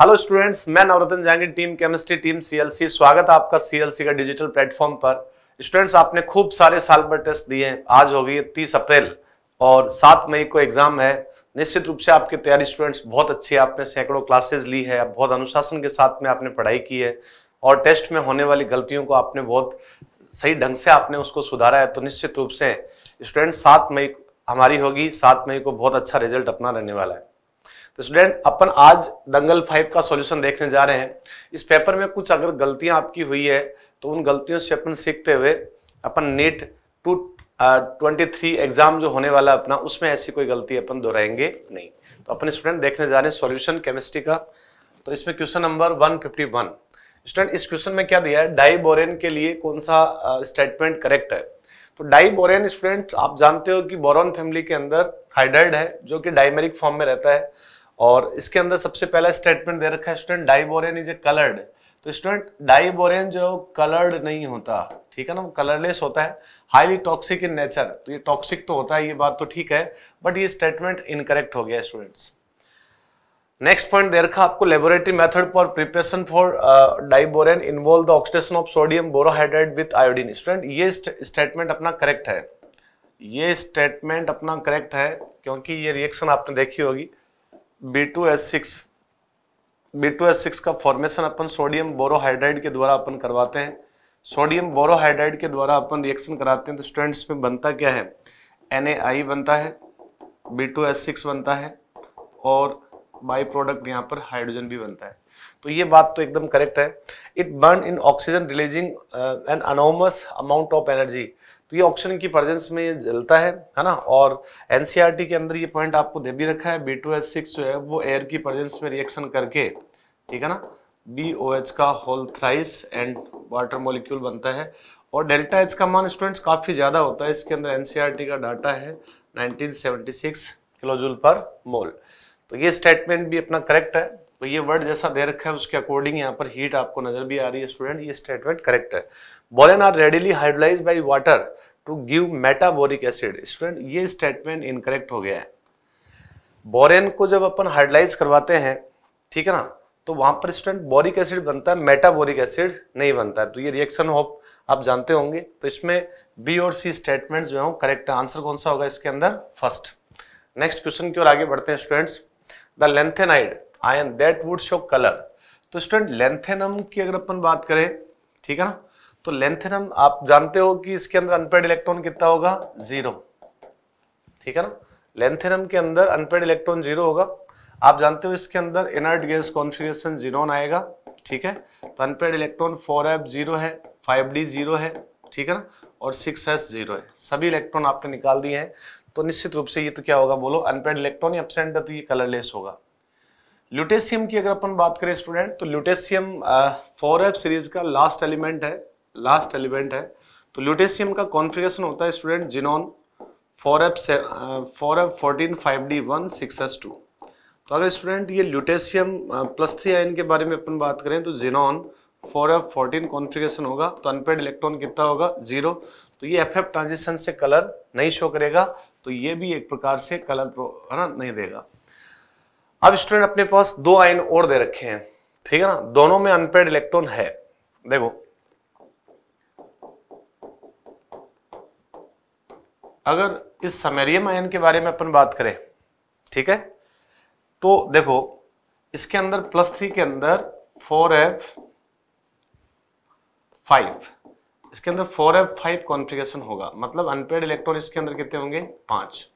Hello students मैं Navratan Jahangir team chemistry team CLC स्वागत है आपका सीएलसी का डिजिटल प्लेटफॉर्म पर स्टूडेंट्स आपने खूब सारे साल पर टेस्ट दिए हैं आज हो गई है तीस अप्रैल और सात मई को एग्जाम है निश्चित रूप से आपकी तैयारी स्टूडेंट्स बहुत अच्छी है आपने सैकड़ों क्लासेज ली है बहुत अनुशासन के साथ में आपने पढ़ाई की है और टेस्ट में होने वाली गलतियों को आपने बहुत सही ढंग से आपने उसको सुधारा है तो निश्चित रूप से स्टूडेंट्स सात मई हमारी होगी सात मई को बहुत अच्छा रिजल्ट अपना रहने वाला है तो स्टूडेंट अपन आज दंगल फाइव का सॉल्यूशन देखने जा रहे हैं इस पेपर में कुछ अगर गलतियां आपकी हुई है तो उन गलतियों से अपन सीखते हुए अपन NET two twenty three exam जो होने वाला अपना उसमें ऐसी कोई गलती अपन दोहराएंगे नहीं तो अपन स्टूडेंट देखने जा रहे हैं सोल्यूशन केमिस्ट्री का तो इसमें क्वेश्चन नंबर वन स्टूडेंट इस क्वेश्चन में क्या दिया है डाइबोरेन के लिए कौन सा स्टेटमेंट uh, करेक्ट है तो डाइबोरेन स्टूडेंट आप जानते हो कि बोरॉन फैमिली के अंदर हाइड्राइड है जो कि डायमेरिक फॉर्म में रहता है और इसके अंदर सबसे पहला स्टेटमेंट दे रखा है student diborane is a coloured तो स्टूडेंट डाइबोरेन जो कलर्ड नहीं होता ठीक है ना वो कलरलेस होता है हाईली टॉक्सिक इन नेचर तो ये टॉक्सिक तो होता है ये बात तो ठीक है बट ये स्टेटमेंट इनकरेक्ट हो गया स्टूडेंट्स नेक्स्ट पॉइंट दे रखा आपको laboratory method for preparation for diborane involve the oxidation of sodium borohydrate with iodine student ये स्टेटमेंट अपना करेक्ट है ये स्टेटमेंट अपना करेक्ट है क्योंकि ये रिएक्शन आपने देखी होगी B two S six S six का फॉर्मेशन अपन सोडियम बोरोहाइड्राइड के द्वारा अपन करवाते हैं सोडियम बोरोहाइड्राइड के द्वारा अपन रिएक्शन कराते हैं तो स्टूडेंट्स में बनता क्या है एन ए आई बनता है बी टू एस सिक्स बनता है और बाई प्रोडक्ट यहाँ पर हाइड्रोजन भी बनता है तो ये बात तो एकदम करेक्ट है it burn in oxygen releasing an enormous amount of energy तो ये ऑप्शन की प्रेजेंस में ये जलता है है ना और एन e के अंदर ये पॉइंट आपको दे भी रखा है बी टू एच सिक्स जो है वो एयर की प्रेजेंस में रिएक्शन करके ठीक है ना बी ओ एच का whole thrice and water molecule बनता है और डेल्टा एच का मान स्टूडेंट्स काफ़ी ज़्यादा होता है इसके अंदर एन e का डाटा है नाइनटीन किलोजूल पर मोल तो ये स्टेटमेंट भी अपना करेक्ट है तो ये वर्ड जैसा दे रखा है उसके अकॉर्डिंग यहाँ पर हीट आपको नजर भी आ रही है स्टूडेंट ये स्टेटमेंट करेक्ट है boranes are readily hydrolyse by water to give metaboric acid student ये स्टेटमेंट इनकरेक्ट हो गया है बोरेन को जब अपन हाइड्रोलाइज करवाते हैं ठीक है ना तो वहां पर स्टूडेंट बोरिक एसिड बनता है मेटाबोरिक एसिड नहीं बनता है तो ये रिएक्शन होप आप जानते होंगे तो इसमें बी और सी स्टेटमेंट जो है करेक्ट आंसर कौन सा होगा इसके अंदर फर्स्ट नेक्स्ट क्वेश्चन की ओर आगे बढ़ते हैं students the lanthanide ion that would show colour तो स्टूडेंट लेंथेनम की अगर अपन बात करें ठीक है ना तो लेंथेनम आप जानते हो कि इसके अंदर अनपेड इलेक्ट्रॉन कितना होगा जीरो ठीक है ना लेंथेनम के अंदर अनपेड इलेक्ट्रॉन जीरो होगा आप जानते हो इसके अंदर इनर्ट गैस कॉन्फिगरेशन जीरो आएगा ठीक है तो unpaired electron four F zero है फाइव डी जीरो है ठीक है ना और सिक्स एस जीरो है सभी इलेक्ट्रॉन आपने निकाल दिए हैं तो निश्चित रूप से ये तो क्या होगा बोलो अनपेड इलेक्ट्रॉन एबसेंट है तो ये कलरलेस होगा ल्यूटेशियम की अगर अपन बात करें स्टूडेंट तो ल्यूटेशियम फोर एफ सीरीज का लास्ट एलिमेंट है लास्ट एलिमेंट है तो ल्यूटेशियम का कॉन्फ़िगरेशन होता है student xenon four f four f fourteen five d one six s two तो अगर स्टूडेंट ये ल्यूटेशियम प्लस थ्री आयन के बारे में अपन बात करें तो xenon four f fourteen configuration होगा तो अनपेड इलेक्ट्रॉन कितना होगा जीरो तो ये एफ एफ ट्रांजिशन से कलर नहीं शो करेगा तो ये भी एक प्रकार से कलर है ना नहीं देगा अब स्टूडेंट अपने पास दो आयन और दे रखे हैं ठीक है ना दोनों में अनपेड इलेक्ट्रॉन है देखो अगर इस समेरियम आयन के बारे में अपन बात करें ठीक है तो देखो इसके अंदर प्लस थ्री के अंदर फोर एफ फाइव इसके अंदर फोर एफ फाइव कॉन्फ़िगरेशन होगा मतलब अनपेड इलेक्ट्रॉन इसके अंदर कितने होंगे पांच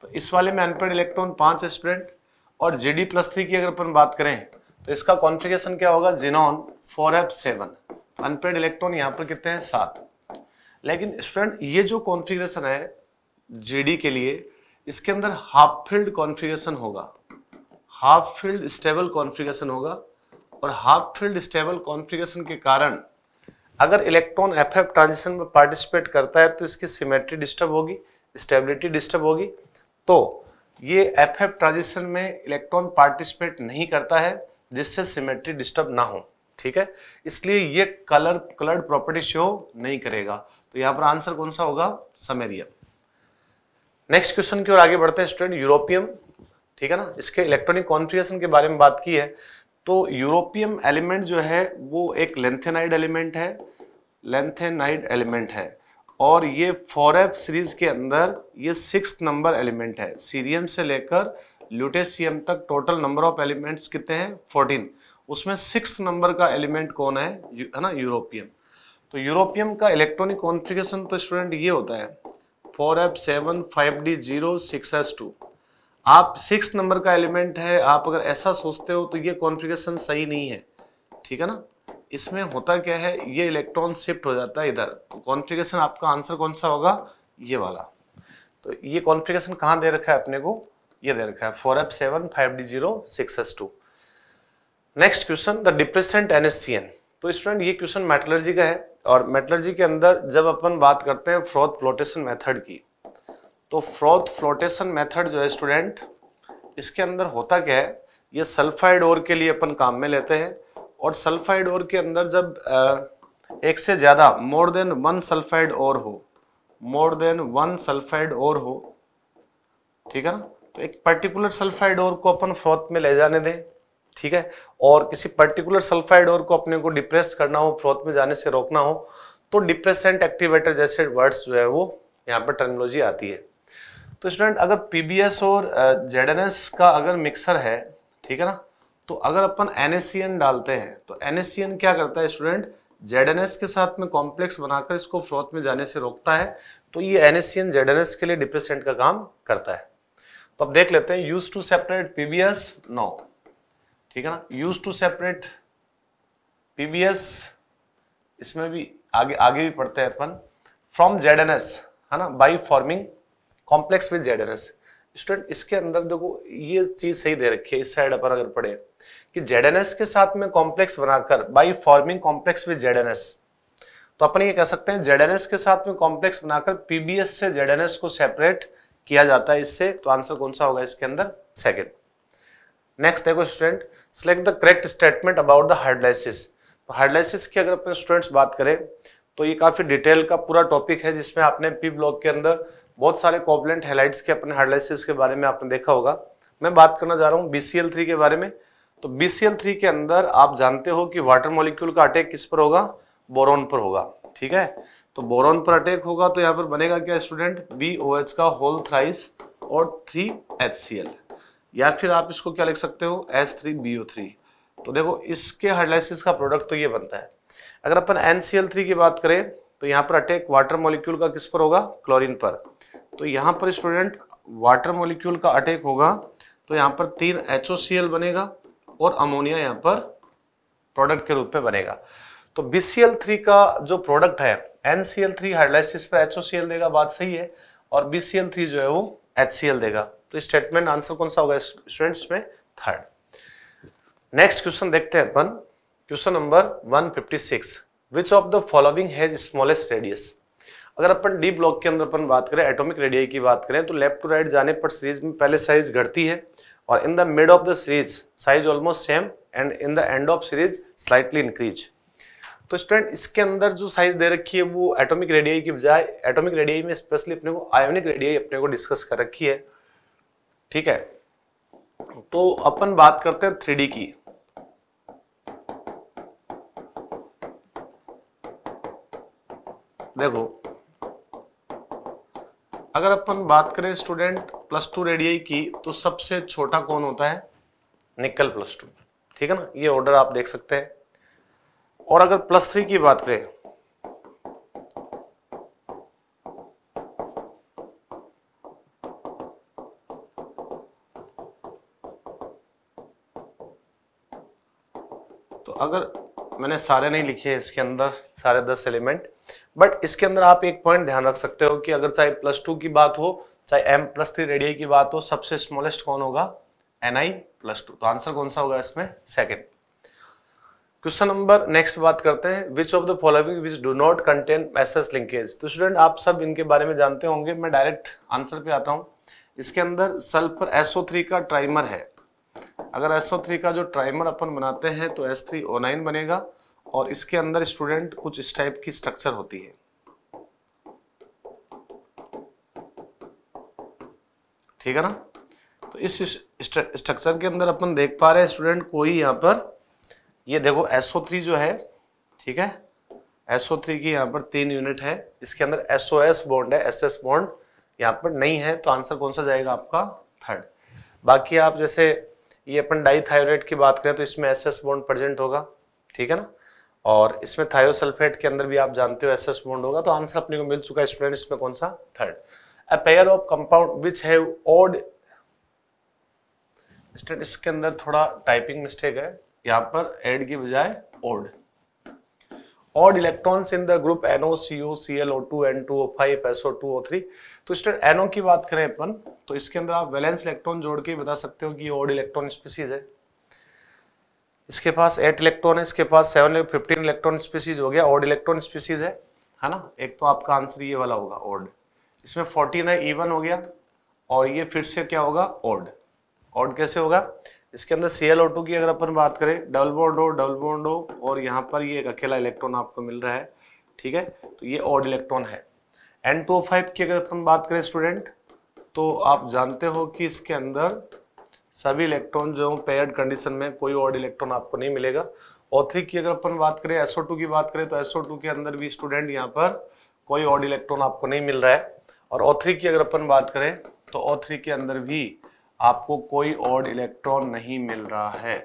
तो इस वाले में अनपेड इलेक्ट्रॉन पांच स्टूडेंट और जे डी प्लस थ्री की अगर अपन बात करें तो इसका कॉन्फ़िगरेशन क्या होगा xenon four f seven unpaired electron यहाँ पर कितने हैं सात लेकिन स्टूडेंट ये जो कॉन्फ़िगरेशन है जेडी के लिए इसके अंदर हाफ फील्ड कॉन्फ़िगरेशन होगा हाफ फील्ड स्टेबल कॉन्फ़िगरेशन होगा और हाफ फील्ड स्टेबल कॉन्फ़िगरेशन के कारण अगर इलेक्ट्रॉन एफ एफ ट्रांजिशन में पार्टिसिपेट करता है तो इसकी सिमेट्री डिस्टर्ब होगी स्टेबिलिटी डिस्टर्ब होगी तो ये एफ एफ ट्रांजिशन में इलेक्ट्रॉन पार्टिसिपेट नहीं करता है जिससे सिमेट्री डिस्टर्ब ना हो ठीक है इसलिए ये कलर कलर्ड प्रॉपर्टी शो नहीं करेगा तो यहां पर आंसर कौन सा होगा समेरियम नेक्स्ट क्वेश्चन की ओर आगे बढ़ते हैं स्टूडेंट यूरोपियम ठीक है ना इसके इलेक्ट्रॉनिक कॉन्फ़िगरेशन के बारे में बात की है तो यूरोपियम एलिमेंट जो है वो एक लेंथेनाइड एलिमेंट है लेंथेनाइड एलिमेंट है और ये एफ सीरीज के अंदर ये सिक्स नंबर एलिमेंट है सीरियम से लेकर ल्यूटेशियम तक टोटल नंबर ऑफ एलिमेंट्स कितने हैं फोर्टीन उसमें सिक्स नंबर का एलिमेंट कौन है है ना यूरोपियम तो यूरोपियम का इलेक्ट्रॉनिक कॉन्फ़िगरेशन तो स्टूडेंट ये होता है four f seven five D zero six s two आप सिक्स नंबर का एलिमेंट है आप अगर ऐसा सोचते हो तो ये कॉन्फ़िगरेशन सही नहीं है ठीक है ना इसमें होता क्या है ये इलेक्ट्रॉन शिफ्ट हो जाता है इधर तो कॉन्फ़िगरेशन आपका आंसर कौन सा होगा ये वाला तो ये कॉन्फ़िगरेशन कहाँ दे रखा है अपने को ये दे रखा है four f seven five D zero six s two next question the depressant N S C N तो स्टूडेंट ये क्वेश्चन मेटलर्जी का है और मेटलर्जी के अंदर जब अपन बात करते हैं फ्रॉथ फ्लोटेशन मेथड की तो फ्रॉथ फ्लोटेशन मेथड जो है स्टूडेंट इसके अंदर होता क्या है ये सल्फाइड ओर के लिए अपन काम में लेते हैं और सल्फाइड और के अंदर जब एक से ज़्यादा मोर देन वन सल्फाइड और हो मोर देन वन सल्फाइड और हो ठीक है ना तो एक पर्टिकुलर सल्फाइड और को अपन फ्रोथ में ले जाने दें ठीक है और किसी पर्टिकुलर सल्फाइड और को अपने को डिप्रेस करना हो फ्रोथ में जाने से रोकना हो तो डिप्रेसेंट एक्टिवेटर जैसे वर्ड्स जो है वो यहाँ पर टर्मोलॉजी आती है तो स्टूडेंट अगर पीबीएस और जेड का अगर मिक्सर है ठीक है ना तो अगर अपन एन डालते हैं तो एन क्या करता है स्टूडेंट जेड के साथ में कॉम्प्लेक्स बनाकर इसको फ्रोथ में जाने से रोकता है तो ये एन एस के लिए डिप्रेसेंट का काम करता है तो अब देख लेते हैं use to separate PBS no ठीक है ना यूज टू सेपरेट पीबीएस इसमें भी आगे आगे भी पढ़ते हैं अपन फ्रॉम जेड है ना by forming complex with Z student इसके अंदर देखो ये चीज सही दे रखी है इस साइड पर अगर पढ़े कि जेड के साथ में कॉम्प्लेक्स बनाकर by forming complex with Z तो अपन ये कह सकते हैं जेड के साथ में कॉम्प्लेक्स बनाकर पीबीएस से जेड को सेपरेट किया जाता है इससे तो आंसर कौन सा होगा इसके अंदर सेकेंड नेक्स्ट देखो student select the correct statement about the hydrolysis तो हार्डलाइसिस की अगर अपने स्टूडेंट्स बात करें तो ये काफ़ी डिटेल का पूरा टॉपिक है जिसमें आपने पी ब्लॉक के अंदर बहुत सारे कॉबलेंट हेलाइट्स के अपने हार्डलाइसिस के बारे में आपने देखा होगा मैं बात करना चाह रहा हूँ बी के बारे में तो बी सी के अंदर आप जानते हो कि वाटर मॉलिक्यूल का अटैक किस पर होगा बोरोन पर होगा ठीक है तो बोरोन पर अटैक होगा तो यहाँ पर बनेगा क्या स्टूडेंट बी ओ एच का होल थ्राइस और थ्री एच सी एल या फिर आप इसको क्या लिख सकते हो S three B O three तो देखो इसके हार्डलाइसिस का प्रोडक्ट तो ये बनता है अगर अपन एन सी एल थ्री की बात करें तो यहाँ पर अटैक वाटर मॉलिक्यूल का किस पर होगा क्लोरीन पर तो यहाँ पर स्टूडेंट वाटर मोलिक्यूल का अटैक होगा तो यहाँ पर तीन एच बनेगा और अमोनिया यहाँ पर प्रोडक्ट के रूप में बनेगा तो BCl3 का जो प्रोडक्ट है NCl3 हाइड्रोलाइसिस पर HOCl देगा बात सही है और BCl3 जो है वो HCl देगा तो स्टेटमेंट आंसर कौन सा होगा स्टूडेंट्स में थर्ड नेक्स्ट क्वेश्चन देखते हैं अपन question number 156 which of the following has smallest radius अगर अपन डी ब्लॉक के अंदर अपन बात करें एटॉमिक रेडियाई की बात करें तो लेफ्ट टू राइट जाने पर सीरीज में पहले साइज घटती है और in the mid of the series size almost same and in the end of series slightly increase तो स्टूडेंट इसके अंदर जो साइज दे रखी है वो एटॉमिक रेडियाई की बजाय एटॉमिक रेडियाई में स्पेशली अपने को आयोनिक रेडियाई अपने को डिस्कस कर रखी है ठीक है तो अपन बात करते हैं थ्री की देखो अगर अपन बात करें स्टूडेंट प्लस टू रेडियाई की तो सबसे छोटा कौन होता है निकल प्लस टू ठीक है ना ये ऑर्डर आप देख सकते हैं और अगर प्लस थ्री की बात करें मैंने सारे नहीं लिखे हैं इसके अंदर सारे दस एलिमेंट बट इसके अंदर आप एक पॉइंट ध्यान रख सकते हो कि अगर चाहे प्लस टू की बात हो चाहे एम प्लस थ्री रेडियाई की बात हो सबसे स्मॉलेस्ट कौन होगा एन आई प्लस टू तो आंसर कौन सा होगा इसमें सेकेंड क्वेश्चन नंबर नेक्स्ट बात करते हैं which of the following which do not contain S S linkage तो स्टूडेंट आप सब इनके बारे में जानते होंगे मैं डायरेक्ट आंसर पे आता हूँ इसके अंदर सल्फर एस ओ थ्री का ट्राइमर है अगर एस ओ थ्री का जो ट्राइमर अपन बनाते हैं तो एस थ्री ओ नाइन बनेगा और इसके अंदर स्टूडेंट कुछ इस टाइप की स्ट्रक्चर होती है ठीक है ना तो इस स्ट्रक्चर के अंदर अपन देख पा रहे हैं स्टूडेंट कोई यहां पर ये देखो SO3 जो है ठीक है SO3 की यहां पर तीन यूनिट है इसके अंदर SOS बॉन्ड है SS बॉन्ड यहां पर नहीं है तो आंसर कौन सा जाएगा आपका थर्ड बाकी आप जैसे ये अपन डाई की बात करें तो इसमें एस एस बॉन्ड प्रेजेंट होगा ठीक है ना और इसमें थायोसल्फेट के अंदर भी आप जानते हो एस बॉन्ड होगा तो आंसर अपने को मिल चुका है स्टूडेंट इसमें कौन सा third a pair of compound which have odd student इसके अंदर थोड़ा टाइपिंग मिस्टेक है यहां पर एड की बजाय odd two N two O five S O two O three तो स्टूडेंट एनओ की बात करें अपन तो इसके अंदर आप वैलेंस इलेक्ट्रॉन जोड़ के बता सकते हो कि ऑड इलेक्ट्रॉन स्पीसीज है इसके पास एट इलेक्ट्रॉन है इसके पास सेवन फिफ्टीन इलेक्ट्रॉन स्पीसीज हो गया ऑड इलेक्ट्रॉन स्पीसीज है है ना एक तो आपका आंसर ये वाला होगा ऑड इसमें फोर्टीन है ईवन हो गया और ये फिर से क्या होगा ऑड ऑड कैसे होगा इसके अंदर सी की अगर अपन बात करें डबल बॉन्ड हो डबल बॉन्ड हो और यहाँ पर ये एक अकेला इलेक्ट्रॉन आपको मिल रहा है ठीक है तो ये ऑड इलेक्ट्रॉन है एन टू फाइव की अगर अपन बात करें स्टूडेंट तो आप जानते हो कि इसके अंदर सभी इलेक्ट्रॉन जो हों पेयर्ड कंडीशन में कोई और इलेक्ट्रॉन आपको नहीं मिलेगा और थ्री की अगर अपन बात करें SO2 की बात करें तो SO2 के अंदर भी स्टूडेंट यहाँ पर कोई और इलेक्ट्रॉन आपको नहीं मिल रहा है और O3 की अगर अपन बात करें तो O3 के अंदर भी आपको कोई और इलेक्ट्रॉन नहीं मिल रहा है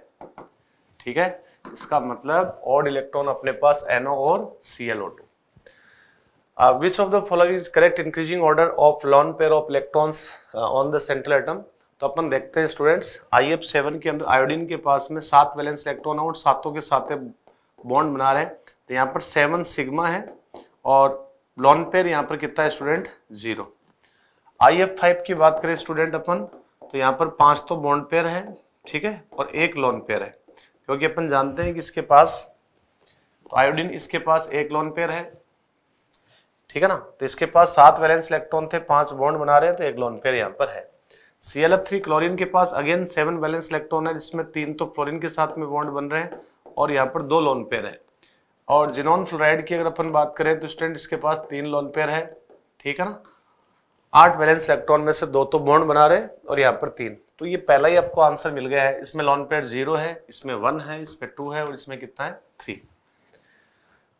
ठीक है इसका मतलब और इलेक्ट्रॉन अपने पास एनओ और ClO2 Uh, which of the following is correct increasing order of lone pair of electrons uh, on the central atom तो अपन देखते हैं स्टूडेंट्स आई एफ सेवन के अंदर आयोडीन के पास में सात वैलेंस इलेक्ट्रॉन और सातों के साथ बॉन्ड बना रहे हैं तो यहाँ पर सेवन सिग्मा है और लॉन पेयर यहाँ पर कितना है student zero I F five की बात करें स्टूडेंट अपन तो यहाँ पर पांच तो बॉन्ड पेयर है ठीक है और एक लॉन पेयर है क्योंकि अपन जानते हैं कि इसके पास तो आयोडीन इसके पास एक लॉन पेयर है ठीक है ना तो इसके पास सात वैलेंस इलेक्ट्रॉन थे पांच बॉन्ड बना रहे हैं तो एक लॉन पेयर यहाँ पर है सीएल थ्री क्लोरिन के पास अगेन सेवन बैलेंस इलेक्ट्रॉन है जिसमें तीन तो क्लोरिन के साथ में बॉन्ड बन रहे हैं और यहाँ पर दो लोन पेयर है और जिनोन फ्लोराइड की अगर अपन बात करें तो स्टूडेंट इसके पास तीन लोन पेयर है ठीक है ना आठ बैलेंस इलेक्ट्रॉन में से दो तो बॉन्ड बना रहे और यहाँ पर तीन तो ये पहला ही आपको आंसर मिल गया है इसमें लॉन पेयर जीरो है इसमें वन है इसमें टू है और इसमें कितना है three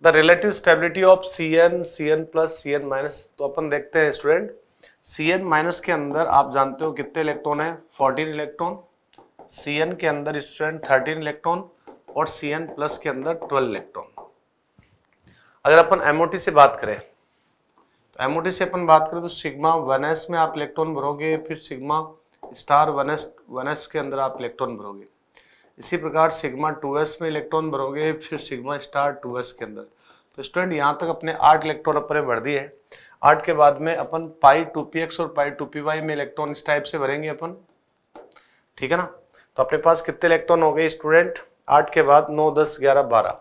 the relative stability of C N C N plus C N minus तो अपन देखते हैं स्टूडेंट सी एन माइनस के अंदर आप जानते हो कितने इलेक्ट्रॉन है फोर्टीन इलेक्ट्रॉन सी एन के अंदर स्टूडेंट थर्टीन इलेक्ट्रॉन और सी एन प्लस के अंदर ट्वेल्व इलेक्ट्रॉन अगर अपन एमओटी से बात करें तो एमओटी से अपन बात करें तो सिग्मा वन एस में आप इलेक्ट्रॉन भरोगे फिर sigma star one s one s के अंदर आप इलेक्ट्रॉन भरोगे इसी प्रकार सिग्मा टू एस में इलेक्ट्रॉन भरोगे फिर सिग्मा स्टार टू एस के अंदर तो स्टूडेंट यहाँ तक अपने आठ इलेक्ट्रॉन अपने भर दिए आठ के बाद में अपन पाई टू पी एक्स और पाई टू पी वाई में इलेक्ट्रॉन इस टाइप से भरेंगे अपन ठीक है ना तो अपने पास कितने इलेक्ट्रॉन हो गए स्टूडेंट आठ के बाद नौ दस ग्यारह बारह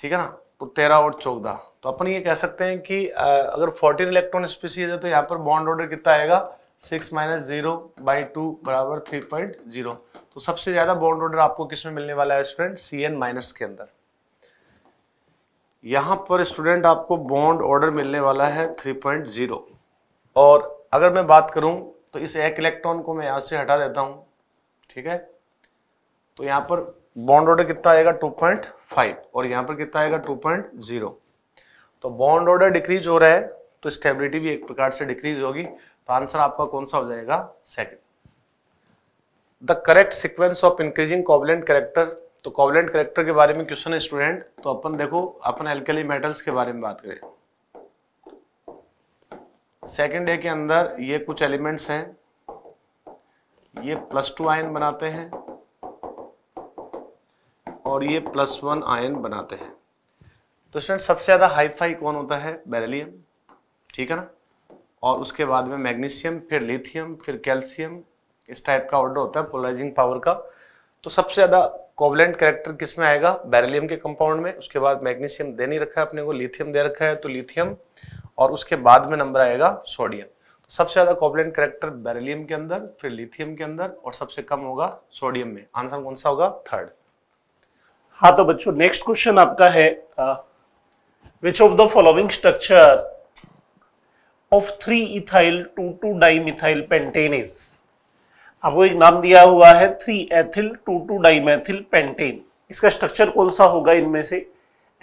ठीक है ना तो तेरह और चौदह तो अपन ये कह सकते हैं कि अगर फोर्टीन इलेक्ट्रॉन स्पीसीज है तो यहाँ पर बॉन्ड ऑर्डर कितना आएगा six minus zero by two बराबर थ्री पॉइंट जीरो तो सबसे ज्यादा बॉन्ड ऑर्डर आपको किसमें मिलने वाला है स्टूडेंट सी एन माइनस के अंदर यहाँ पर स्टूडेंट आपको बॉन्ड ऑर्डर मिलने वाला है 3.0 और अगर मैं बात करूँ तो इस एक इलेक्ट्रॉन को मैं यहाँ से हटा देता हूँ ठीक है तो यहाँ पर बॉन्ड ऑर्डर कितना आएगा 2.5 और यहाँ पर कितना आएगा 2.0 तो बॉन्ड ऑर्डर डिक्रीज हो रहा है तो स्टेबिलिटी भी एक प्रकार से डिक्रीज होगी तो आंसर आपका कौन सा हो जाएगा second the correct sequence of increasing covalent character तो कॉवलेंट करेक्टर के बारे में क्वेश्चन है स्टूडेंट तो अपन देखो अपन एल्केली मेटल्स के बारे में बात करें सेकेंड डे के अंदर ये कुछ एलिमेंट्स हैं ये प्लस टू आयन बनाते हैं और ये प्लस वन आयन बनाते हैं तो स्टूडेंट सबसे ज़्यादा हाईफाई कौन होता है बेरेलियम ठीक है ना और उसके बाद में मैग्नीशियम फिर लिथियम फिर कैल्शियम इस टाइप का ऑर्डर होता है पोलराइजिंग पावर का तो सबसे ज़्यादा कोवलेंट करेक्टर किस में आएगा बेरिलियम के कंपाउंड में उसके बाद मैग्नीशियम दे नहीं रखा है अपने को लिथियम दे रखा है तो लिथियम और उसके बाद में नंबर आएगा सोडियम तो सबसे ज़्यादा कोवलेंट करेक्टर बेरिलियम के अंदर फिर लिथियम के अंदर और सबसे कम होगा सोडियम में आंसर कौन सा होगा थर्ड हाँ तो बच्चों नेक्स्ट क्वेश्चन आपका है which of the following structure of three ethyl two two dimethyl pentanes आपको एक नाम दिया हुआ है three ethyl two two dimethyl pentane इसका स्ट्रक्चर कौन सा होगा इनमें से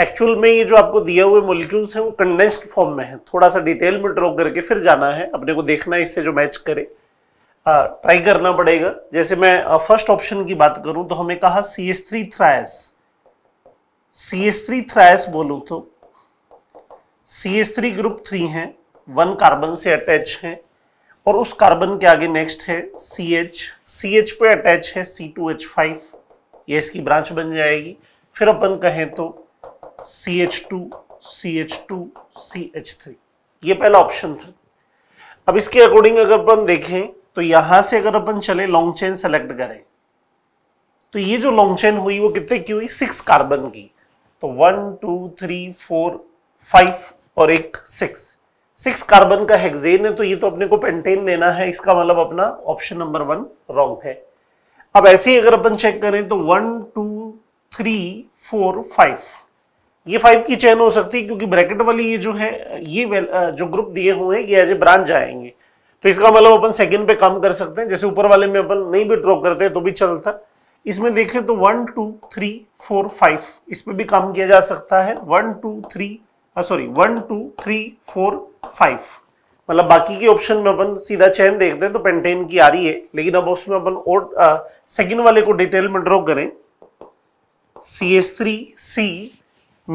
एक्चुअल में ये जो आपको दिए हुए मोलिक्यूल्स हैं वो कंडेंस्ड फॉर्म में है थोड़ा सा डिटेल में ड्रॉ करके फिर जाना है अपने को देखना है इससे जो मैच करे ट्राई करना पड़ेगा जैसे मैं फर्स्ट ऑप्शन की बात करूं तो हमें कहा C S three thrice C S three thrice बोलू तो C S three group three है वन कार्बन से अटैच है और उस कार्बन के आगे नेक्स्ट है सी एच सी एच पे अटैच है सी टू एच फाइव ये इसकी ब्रांच बन जाएगी फिर अपन कहें तो C H two C H two C H three ये पहला ऑप्शन था अब इसके अकॉर्डिंग अगर अपन देखें तो यहां से अगर अपन चले लॉन्ग चेन सेलेक्ट करें तो ये जो लॉन्ग चेन हुई वो कितने की हुई सिक्स कार्बन की तो one two three four five और एक सिक्स सिक्स कार्बन का हेक्सेन है तो ये तो अपने को पेंटेन लेना है इसका मतलब अपना ऑप्शन नंबर वन रॉन्ग है अब ऐसे ही अगर अपन चेक करें तो one two three four five ये फाइव की चैन हो सकती है क्योंकि ब्रैकेट वाली ये जो है ये जो ग्रुप दिए हुए हैं ये एज ए ब्रांच आएंगे तो इसका मतलब अपन सेकंड पे काम कर सकते हैं जैसे ऊपर वाले में अपन नहीं भी ड्रॉ करते तो भी चलता इसमें देखें तो one two three four five इस पर भी काम किया जा सकता है one two three sorry one two three four five मतलब बाकी के ऑप्शन में अपन सीधा चयन देखते हैं तो पेंटेन की आ रही है लेकिन अब उसमें अपन और सेकंड वाले को डिटेल में ड्रॉ करें C S three C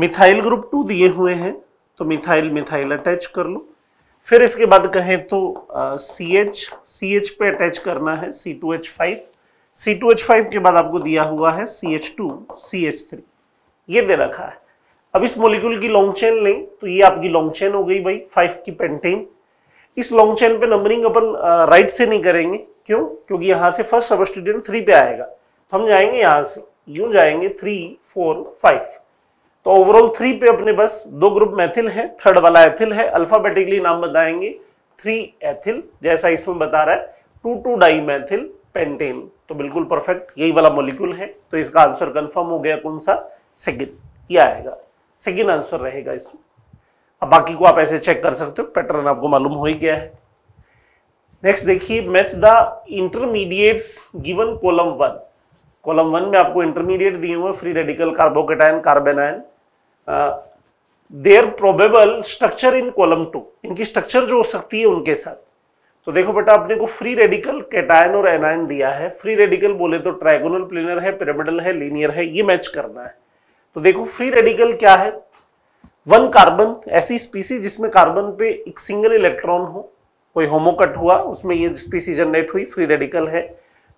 methyl group two दिए हुए हैं तो मिथाइल मिथाइल अटैच कर लो फिर इसके बाद कहें तो सी एच सी एच पे अटैच करना है C two H five C two H five के बाद आपको दिया हुआ है C H two C H three ये दे रखा है अब इस मोलिक्यूल की लॉन्ग चेन लें तो ये आपकी लॉन्ग चेन हो गई भाई फाइव की पेंटेन इस लॉन्ग चेन पे नंबरिंग अपन राइट से नहीं करेंगे क्यों क्योंकि यहां से फर्स्ट सब स्टूडेंट थ्री पे आएगा तो हम जाएंगे यहां से यूं जाएंगे थ्री फोर फाइव तो ओवरऑल थ्री पे अपने बस दो ग्रुप मैथिल है थर्ड वाला एथिल है अल्फाबेटिकली नाम बताएंगे थ्री एथिल जैसा इसमें बता रहा है two two dimethyl pentane तो बिल्कुल परफेक्ट यही वाला मोलिक्यूल है तो इसका आंसर कंफर्म हो गया कौन सा सेकेंड ये आएगा सेकेंड आंसर रहेगा इसमें अब बाकी को आप ऐसे चेक कर सकते हो पैटर्न आपको मालूम हो ही गया है नेक्स्ट देखिए match the intermediates given column one column one में आपको इंटरमीडिएट दिए हुए free radical carbocation carbanion their probable structure in column two इनकी स्ट्रक्चर जो हो सकती है उनके साथ तो देखो बेटा अपने को फ्री रेडिकल कैटायन और एनायन दिया है फ्री रेडिकल बोले तो ट्राइगोनल प्लेनर है पिरामिडल है लीनियर है ये मैच करना है तो देखो फ्री रेडिकल क्या है वन कार्बन ऐसी स्पीसी जिसमें कार्बन पे एक सिंगल इलेक्ट्रॉन हो कोई होमोकट हुआ उसमें ये स्पीसी जनरेट हुई फ्री रेडिकल है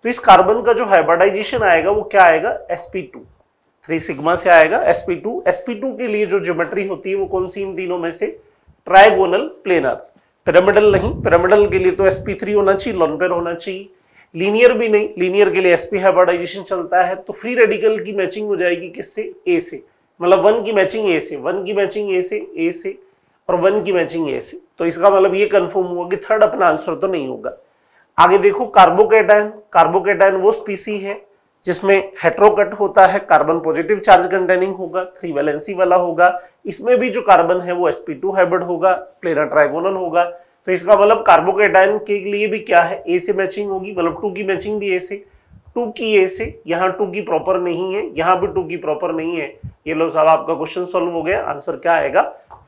तो इस कार्बन का जो हाइब्रिडाइजेशन आएगा वो क्या आएगा sp2 थ्री सिग्मा से आएगा sp2 sp2 के लिए जो ज्योमेट्री होती है वो कौन सी इन तीनों में से ट्राइगोनल प्लेनर पिरामिडल नहीं पिरामिडल के लिए तो sp3 होना चाहिए लॉन्पेयर होना चाहिए लीनियर भी नहीं लीनियर के लिए एसपी हाइब्रिडाइजेशन चलता है तो फ्री रेडिकल की मैचिंग हो जाएगी किससे ए से मतलब वन की मैचिंग ए से वन की मैचिंग ए से ए से और वन की मैचिंग ए से तो इसका मतलब ये कंफर्म हुआ कि थर्ड अपना आंसर तो नहीं होगा आगे देखो कार्बोकेटाइन कार्बोकेटाइन वो स्पीसी है जिसमें हेट्रोकट होता है कार्बन पॉजिटिव चार्ज कंटेनिंग होगा थ्री वैलेंसी वाला होगा इसमें भी जो कार्बन है वो एसपी टू होगा प्लेना ट्राइगोनल होगा तो इसका मतलब कार्बोकेटाइन के लिए भी क्या है ए से मैचिंग होगी मतलब टू की मैचिंग भी ए से टू की ए से यहाँ टू की प्रॉपर नहीं है यहाँ भी टू की प्रॉपर नहीं है ये लो साहब आपका क्वेश्चन सॉल्व हो गया आंसर क्या आएगा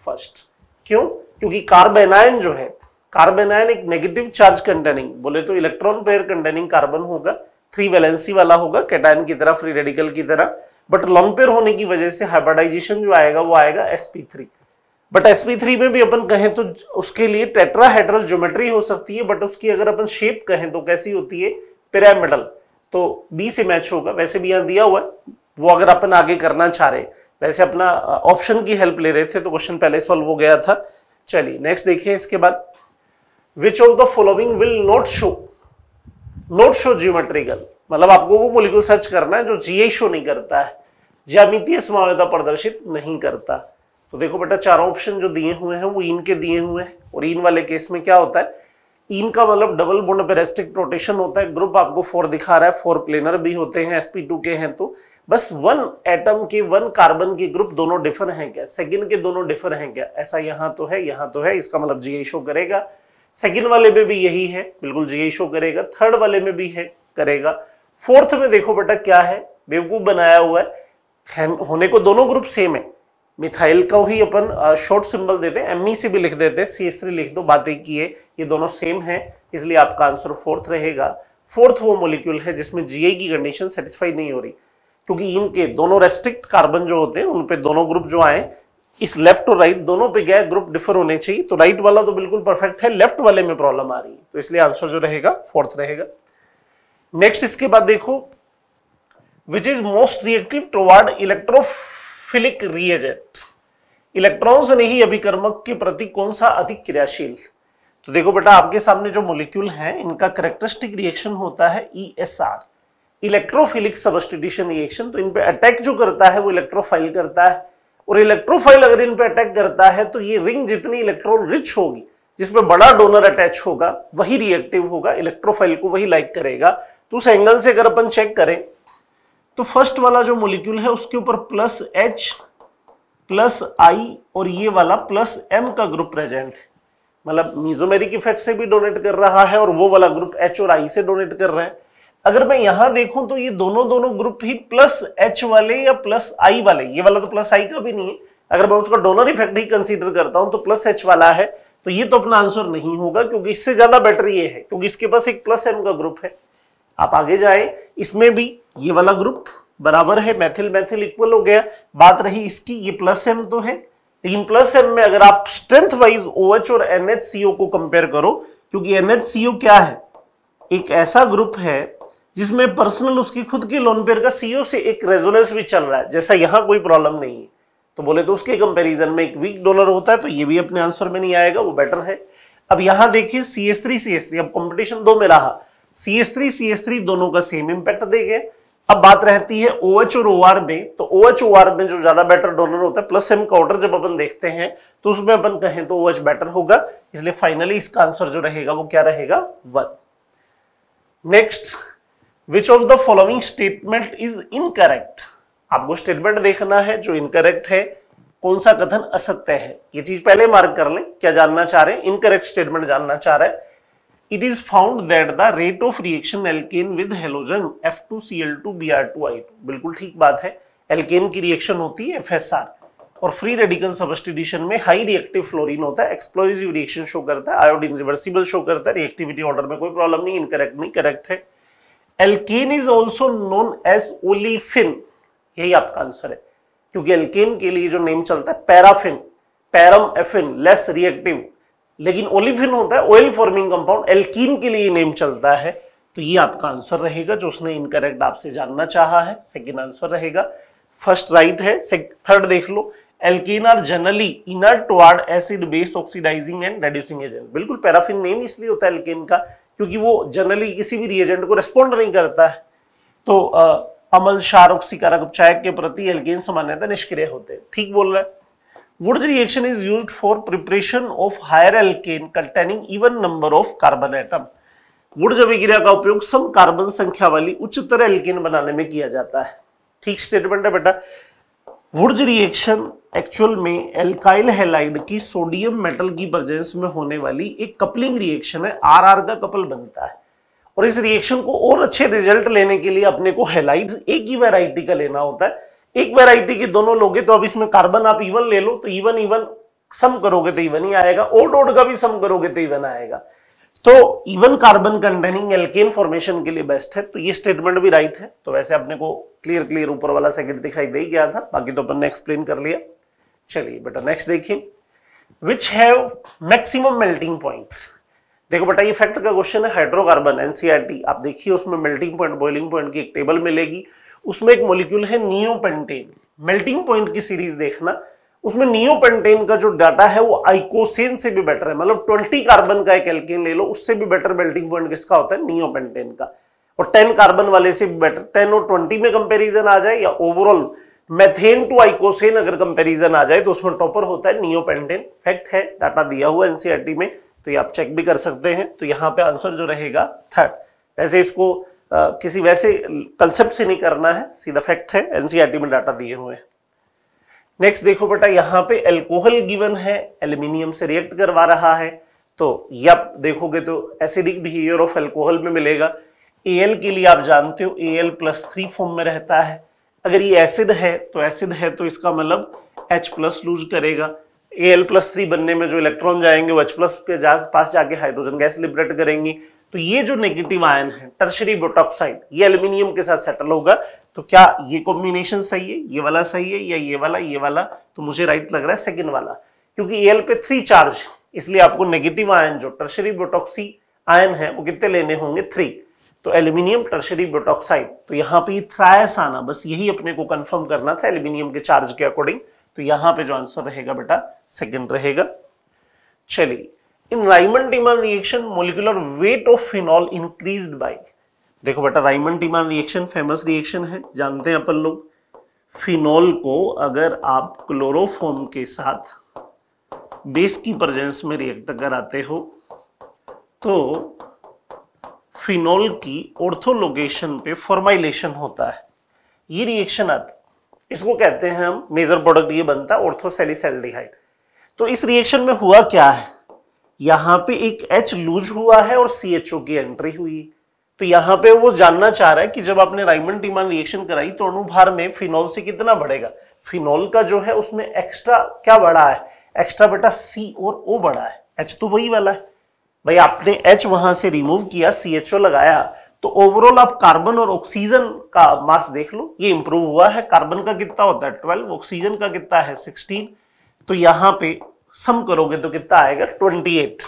फर्स्ट क्यों क्योंकि कार्बेनाइन जो है कार्बेनाइन एक नेगेटिव चार्ज कंटेनिंग बोले तो इलेक्ट्रॉन पेयर कंटेनिंग कार्बन होगा थ्री वैलेंसी वाला होगा कैटाइन की तरह फ्री रेडिकल की तरह बट लॉन्ग पेयर होने की वजह से हाइब्रिडाइजेशन जो आएगा वो आएगा एसपी थ्री बट sp3 में भी अपन कहें तो उसके लिए टेट्राहेड्रल ज्योमेट्री हो सकती है बट उसकी अगर अपन शेप कहें तो कैसी होती है पिरामिडल तो बी से मैच होगा वैसे भी यहां दिया हुआ है वो अगर अपन आगे करना चाह रहे वैसे अपना ऑप्शन की हेल्प ले रहे थे तो क्वेश्चन पहले सॉल्व हो गया था चलिए नेक्स्ट देखिए इसके बाद which of the following will not show not show geometrical मतलब आपको वो मोलिक्यूल सर्च करना है जो जीए शो नहीं करता है ज्यामितीय समावेदा प्रदर्शित नहीं करता है तो देखो बेटा चार ऑप्शन जो दिए हुए हैं वो इन के दिए हुए हैं और इन वाले केस में क्या होता है इन का मतलब डबल मोनोपेरेस्टिक रोटेशन होता है ग्रुप आपको फोर दिखा रहा है फोर प्लेनर भी होते हैं sp2 के हैं तो बस वन एटम के वन कार्बन के ग्रुप दोनों डिफर हैं क्या सेकंड के दोनों डिफर हैं क्या ऐसा यहां तो है यहां तो है इसका मतलब जी शो करेगा सेकंड वाले में भी यही है बिल्कुल जी शो करेगा थर्ड वाले में भी है करेगा फोर्थ में देखो बेटा क्या है बेवकूफ बनाया हुआ है होने को दोनों ग्रुप सेम है मिथाइल को ही अपन शॉर्ट सिंबल देते हैं एम ई सी भी लिख देते हैं सी एस थ्री लिख दो बात एक ही है ये दोनों सेम है इसलिए आपका आंसर फोर्थ रहेगा फोर्थ वो मोलिक्यूल है जिसमें जीए की कंडीशन सेटिस्फाई नहीं हो रही क्योंकि इनके दोनों रेस्ट्रिक्ट कार्बन जो होते हैं उन पे दोनों ग्रुप जो आए इस लेफ्ट और राइट दोनों पे गए ग्रुप डिफर होने चाहिए तो राइट वाला तो बिल्कुल परफेक्ट है लेफ्ट वाले में प्रॉब्लम आ रही है तो इसलिए आंसर जो रहेगा फोर्थ रहेगा नेक्स्ट इसके बाद देखो which is most reactive toward electrophilic reagent electron से नहीं अभिकर्मक के प्रति कौन सा अधिक क्रियाशील तो देखो बेटा आपके सामने जो मोलिक्यूल है इनका करेक्टरिस्टिक रिएक्शन होता है E S R electrophilic substitution reaction तो इनपे अटैक जो करता है वो इलेक्ट्रोफाइल करता है और इलेक्ट्रोफाइल अगर इन पे अटैक करता है तो ये रिंग जितनी इलेक्ट्रॉन रिच होगी जिसमें बड़ा डोनर अटैच होगा वही रिएक्टिव होगा इलेक्ट्रोफाइल को वही लाइक करेगा तो उस एंगल से अगर अपन चेक करें तो फर्स्ट वाला जो मोलिक्यूल है उसके ऊपर प्लस एच प्लस आई और ये वाला प्लस एम का ग्रुप प्रेजेंट है मतलब मीजोमेरिक इफेक्ट से भी डोनेट कर रहा है और वो वाला ग्रुप एच और आई से डोनेट कर रहा है अगर मैं यहां देखूं तो ये दोनों दोनों ग्रुप ही प्लस एच वाले या प्लस आई वाले ये वाला तो प्लस आई का भी नहीं है अगर मैं उसका डोनर इफेक्ट ही कंसीडर करता हूं तो प्लस एच वाला है तो ये तो अपना आंसर नहीं होगा क्योंकि इससे ज्यादा बेटर ये है क्योंकि इसके पास एक प्लस एम का ग्रुप है आप आगे जाए इसमें भी ये वाला ग्रुप बराबर है मैथिल मैथिल इक्वल हो गया बात रही इसकी ये प्लस एम तो है लेकिन प्लस एम में अगर आप स्ट्रेंथ वाइज ओएच और एनएचसीओ को कंपेयर करो क्योंकि एनएचसीओ क्या है एक ऐसा ग्रुप है जिसमें पर्सनल उसकी खुद के लोन पेयर का सीओ से एक रेजोनेंस भी चल रहा है जैसा यहां कोई प्रॉब्लम नहीं है तो बोले तो उसके कंपेरिजन में एक वीक डॉलर होता है तो ये भी अपने आंसर में नहीं आएगा वो बेटर है अब यहां देखिए सी एस थ्री थ्री अब कॉम्पिटिशन दो में रहा C S three C S three दोनों का सेम इंपैक्ट देंगे अब बात रहती है ओ OH और ओ OR में तो ओ OH OR में जो ज्यादा बेटर डोनर होता है प्लस एम का ऑर्डर जब अपन देखते हैं तो उसमें अपन कहें तो ओ OH बेटर होगा इसलिए फाइनली इसका आंसर जो रहेगा वो क्या रहेगा one next which of the following statement is incorrect आपको स्टेटमेंट देखना है जो इनकरेक्ट है कौन सा कथन असत्य है ये चीज पहले मार्क कर लें क्या जानना चाह रहे हैं इनकरेक्ट स्टेटमेंट जानना चाह रहे हैं it is found that the rate of reaction alkane with halogen F2Cl2Br2I2 बिल्कुल ठीक बात है एल्केन की रिएक्शन होती है FSR और फ्री रेडिकल सबस्टिट्यूशन में हाई रिएक्टिव फ्लोरीन होता है एक्सप्लोजिव रिएक्शन शो करता है आयोडीन रिवर्सिबल शो करता है रिएक्टिविटी ऑर्डर में कोई प्रॉब्लम नहीं इनकरेक्ट नहीं करेक्ट है alkene is also known as olefin यही आपका आंसर है क्योंकि एल्केन के लिए जो नेम चलता है पैराफिन पैरम एफिन लेस रिएक्टिव लेकिन ओलिफिन होता है ऑयल फॉर्मिंग कंपाउंड एल्कीन के लिए नेम चलता है तो ये आपका आंसर रहेगा जो उसने इनकरेक्ट आपसे जानना चाहा है सेकेंड आंसर रहेगा फर्स्ट राइट है थर्ड देख लो alkane are generally inert toward acid base oxidizing and reducing agent बिल्कुल पैराफिन नेम इसलिए होता है एल्किन का क्योंकि वो जनरली किसी भी रिएजेंट को रेस्पॉन्ड नहीं करता है तो आ, अमल क्षारोक्सीकारक उपचायक के प्रति एल्किन सामान्यतः निष्क्रिय होते हैं ठीक बोल रहा है Woods reaction is used for preparation of higher alkane containing even number of carbon atom. Wurtz अभिक्रिया का उपयोग सम कार्बन संख्या वाली उच्चतर एल्किन बनाने में किया जाता है ठीक स्टेटमेंट है बेटा वुड्स रिएक्शन एक्चुअल में एल्काइल हेलाइड की सोडियम मेटल की प्रजेंस में होने वाली एक कपलिंग रिएक्शन है आर आर का कपल बनता है और इस रिएक्शन को और अच्छे रिजल्ट लेने के लिए अपने को हेलाइड एक ही वेराइटी का लेना होता है एक वैरायटी की दोनों लोगे तो अब इसमें कार्बन आप इवन ले लो तो इवन इवन सम करोगे तो इवन ही आएगा ओड ओड का भी सम करोगे तो इवन आएगा तो even carbon containing alkane formation के लिए बेस्ट है तो ये स्टेटमेंट भी राइट है तो वैसे अपने को क्लियर क्लियर ऊपर वाला सेकेंड दिखाई दे गया था बाकी तो अपन ने एक्सप्लेन कर लिया चलिए बेटा नेक्स्ट देखिए which have maximum melting point देखो बेटा ये फैक्ट का क्वेश्चन है हाइड्रोकार्बन एनसीआरटी e आप देखिए उसमें मेल्टिंग पॉइंट बॉइलिंग पॉइंट की एक टेबल मिलेगी उसमें एक मोलिक्यूल है नियोपेंटेन मेल्टिंग पॉइंट की सीरीज देखना उसमें नियोपेंटेन का जो डाटा है वो आइकोसेन से भी बेटर है मतलब ट्वेंटी कार्बन का एक एल्किन ले लो उससे भी बेटर मेल्टिंग पॉइंट किसका होता है नियोपेंटेन का और टेन कार्बन वाले से भी बेटर टेन और ट्वेंटी में कंपेरिजन आ जाए या ओवरऑल मेथेन टू आइकोसेन अगर कंपेरिजन आ जाए तो उसमें टॉपर होता है नियोपेंटेन फैक्ट है डाटा दिया हुआ एनसीआरटी में तो ये आप चेक भी कर सकते हैं तो यहाँ पे आंसर जो रहेगा थर्ड वैसे इसको किसी वैसे कंसेप्ट से नहीं करना है सीधा फैक्ट है एनसीआरटी e में डाटा दिए हुए हैं नेक्स्ट देखो बेटा यहाँ पे एल्कोहल गिवन है एल्यूमिनियम से रिएक्ट करवा रहा है तो यप देखोगे तो एसिडिक बिहेवियर ऑफ अल्कोहल में मिलेगा एल के लिए आप जानते हो एल प्लस थ्री फॉर्म में रहता है अगर ये एसिड है तो एसिड है तो इसका मतलब एच प्लस लूज करेगा ए एल प्लस थ्री बनने में जो इलेक्ट्रॉन जाएंगे वो एच प्लस के जा, पास जाके हाइड्रोजन गैस लिबरेट करेंगी तो ये जो नेगेटिव आयन है टर्शरी बोटॉक्साइड ये एल्यूमिनियम के साथ सेटल होगा तो क्या ये कॉम्बिनेशन सही है ये वाला सही है या ये वाला ये वाला तो मुझे राइट लग रहा है सेकेंड वाला क्योंकि एल पे थ्री चार्ज है इसलिए आपको नेगेटिव आयन जो टर्शरी बोटॉक्सी आयन है वो कितने लेने होंगे थ्री तो एल्यूमिनियम टर्शरी बोटॉक्साइड तो यहाँ पे थ्रायस आना बस यही अपने को कंफर्म करना था एल्यूमिनियम के चार्ज के अकॉर्डिंग तो यहाँ पे जो आंसर रहेगा बेटा सेकेंड रहेगा चलिए in Reimer Tiemann reaction molecular weight of phenol increase by देखो बेटा Reimer Tiemann reaction famous reaction है जानते हैं अपन लोग फिनॉल को अगर आप क्लोरोफॉर्म के साथ बेस की प्रेजेंस में रिएक्ट कराते हो तो फिनॉल की ऑर्थोलोकेशन पे फॉर्माइलेशन होता है ये रिएक्शन आता इसको कहते हैं हम मेजर प्रोडक्ट ये बनता है ऑर्थोसेलिसल्डिहाइड तो इस रिएक्शन में हुआ क्या है यहां पे एक एच लूज हुआ है और सी एच ओ की एंट्री हुई तो यहां पे वो जानना चाह रहा है कि जब आपने राइमंड डिमांड रिएक्शन कराई तो अनुभार में फिनॉल से कितना बढ़ेगा फिनॉल का जो है उसमें एक्स्ट्रा क्या बढ़ा है एक्स्ट्रा बेटा सी और ओ बढ़ा है एच तो वही वाला है भाई आपने एच वहां से रिमूव किया सी एच ओ लगाया तो ओवरऑल आप कार्बन और ऑक्सीजन का मास देख लो ये इंप्रूव हुआ है कार्बन का कितना होता है ट्वेल्व ऑक्सीजन का कितना है सिक्सटीन तो यहां पे सम करोगे तो कितना आएगा 28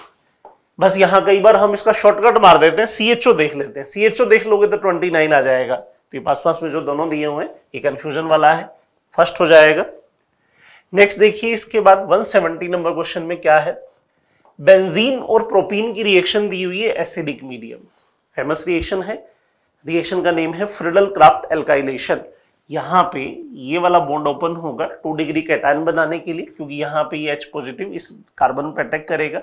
बस यहां कई बार हम इसका शॉर्टकट मार देते हैं सीएचओ देख लेते हैं सीएचओ देख लोगे तो 29 आ जाएगा तो ये पास पास में जो दोनों दिए हुए हैं ये कंफ्यूजन वाला है फर्स्ट हो जाएगा नेक्स्ट देखिए इसके बाद 170 नंबर क्वेश्चन में क्या है बेंजीन और प्रोपीन की रिएक्शन दी हुई है एसिडिक मीडियम फेमस रिएक्शन है रिएक्शन का नेम है फ्रिडल क्राफ्ट एल्काइलेशन यहाँ पे ये वाला बॉन्ड ओपन होगा टू डिग्री कैटाइन बनाने के लिए क्योंकि यहाँ पे ये एच पॉजिटिव इस कार्बन पे अटैक करेगा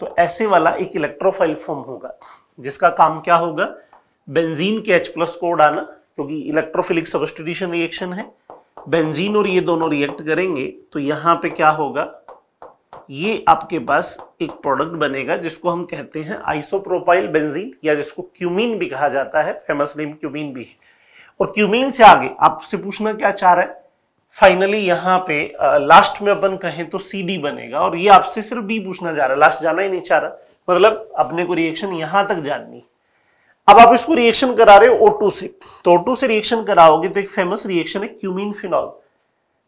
तो ऐसे वाला एक इलेक्ट्रोफाइल फॉर्म होगा जिसका काम क्या होगा बेंजीन के एच प्लस को उड़ाना क्योंकि इलेक्ट्रोफिलिक सबस्टिट्यूशन रिएक्शन है बेंजीन और ये दोनों रिएक्ट करेंगे तो यहाँ पे क्या होगा ये आपके पास एक प्रोडक्ट बनेगा जिसको हम कहते हैं आइसोप्रोपाइल बेंजीन या जिसको क्यूमीन भी कहा जाता है फेमस नेम क्यूमीन भी है और क्यूमीन से आगे आपसे पूछना क्या चाह रहा है फाइनली यहां पे लास्ट में अपन कहें तो सी डी बनेगा और ये आपसे सिर्फ डी पूछना चाह रहा है लास्ट जाना ही नहीं चाह रहा मतलब अपने को रिएक्शन यहां तक जाननी अब आप इसको रिएक्शन करा रहे हो O2 से तो O2 से रिएक्शन कराओगे तो एक फेमस रिएक्शन है क्यूमीन फिनॉल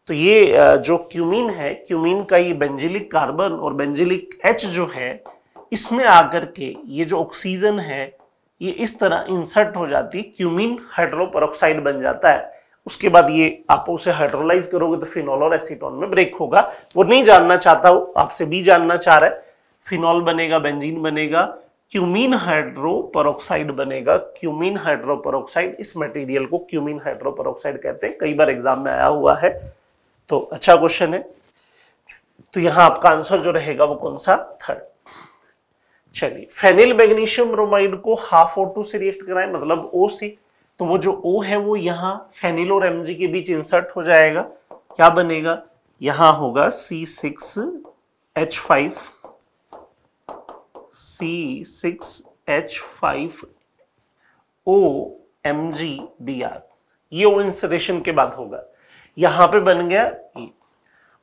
तो ये जो क्यूमीन है क्यूमीन का ये बेंजिलिक कार्बन और बेंजिलिक एच जो है इसमें आकर के ये जो ऑक्सीजन है ये इस तरह इंसर्ट हो जाती है क्यूमिन हाइड्रोपरऑक्साइड बन जाता है उसके बाद ये आप उसे हाइड्रोलाइज करोगे तो फिनॉल और एसीटोन में ब्रेक होगा वो नहीं जानना चाहता वो आपसे भी जानना चाह रहा है फिनॉल बनेगा बेंजीन बनेगा क्यूमिन हाइड्रोपरऑक्साइड बनेगा क्यूमिन हाइड्रोपरऑक्साइड इस मटेरियल को क्यूमिन हाइड्रोपरऑक्साइड कहते हैं कई बार एग्जाम में आया हुआ है तो अच्छा क्वेश्चन है तो यहां आपका आंसर जो रहेगा वो कौन सा थर्ड चलिए फेनिल मैग्नीशियम ब्रोमाइड को हाफ ओ टू से रिएक्ट कराएं मतलब ओ से तो वो जो ओ है वो यहाँ फेनिल और एम के बीच इंसर्ट हो जाएगा क्या बनेगा यहां होगा C six H five C six H five O M G B R ये ओ इंसरेशन के बाद होगा यहां पे बन गया e।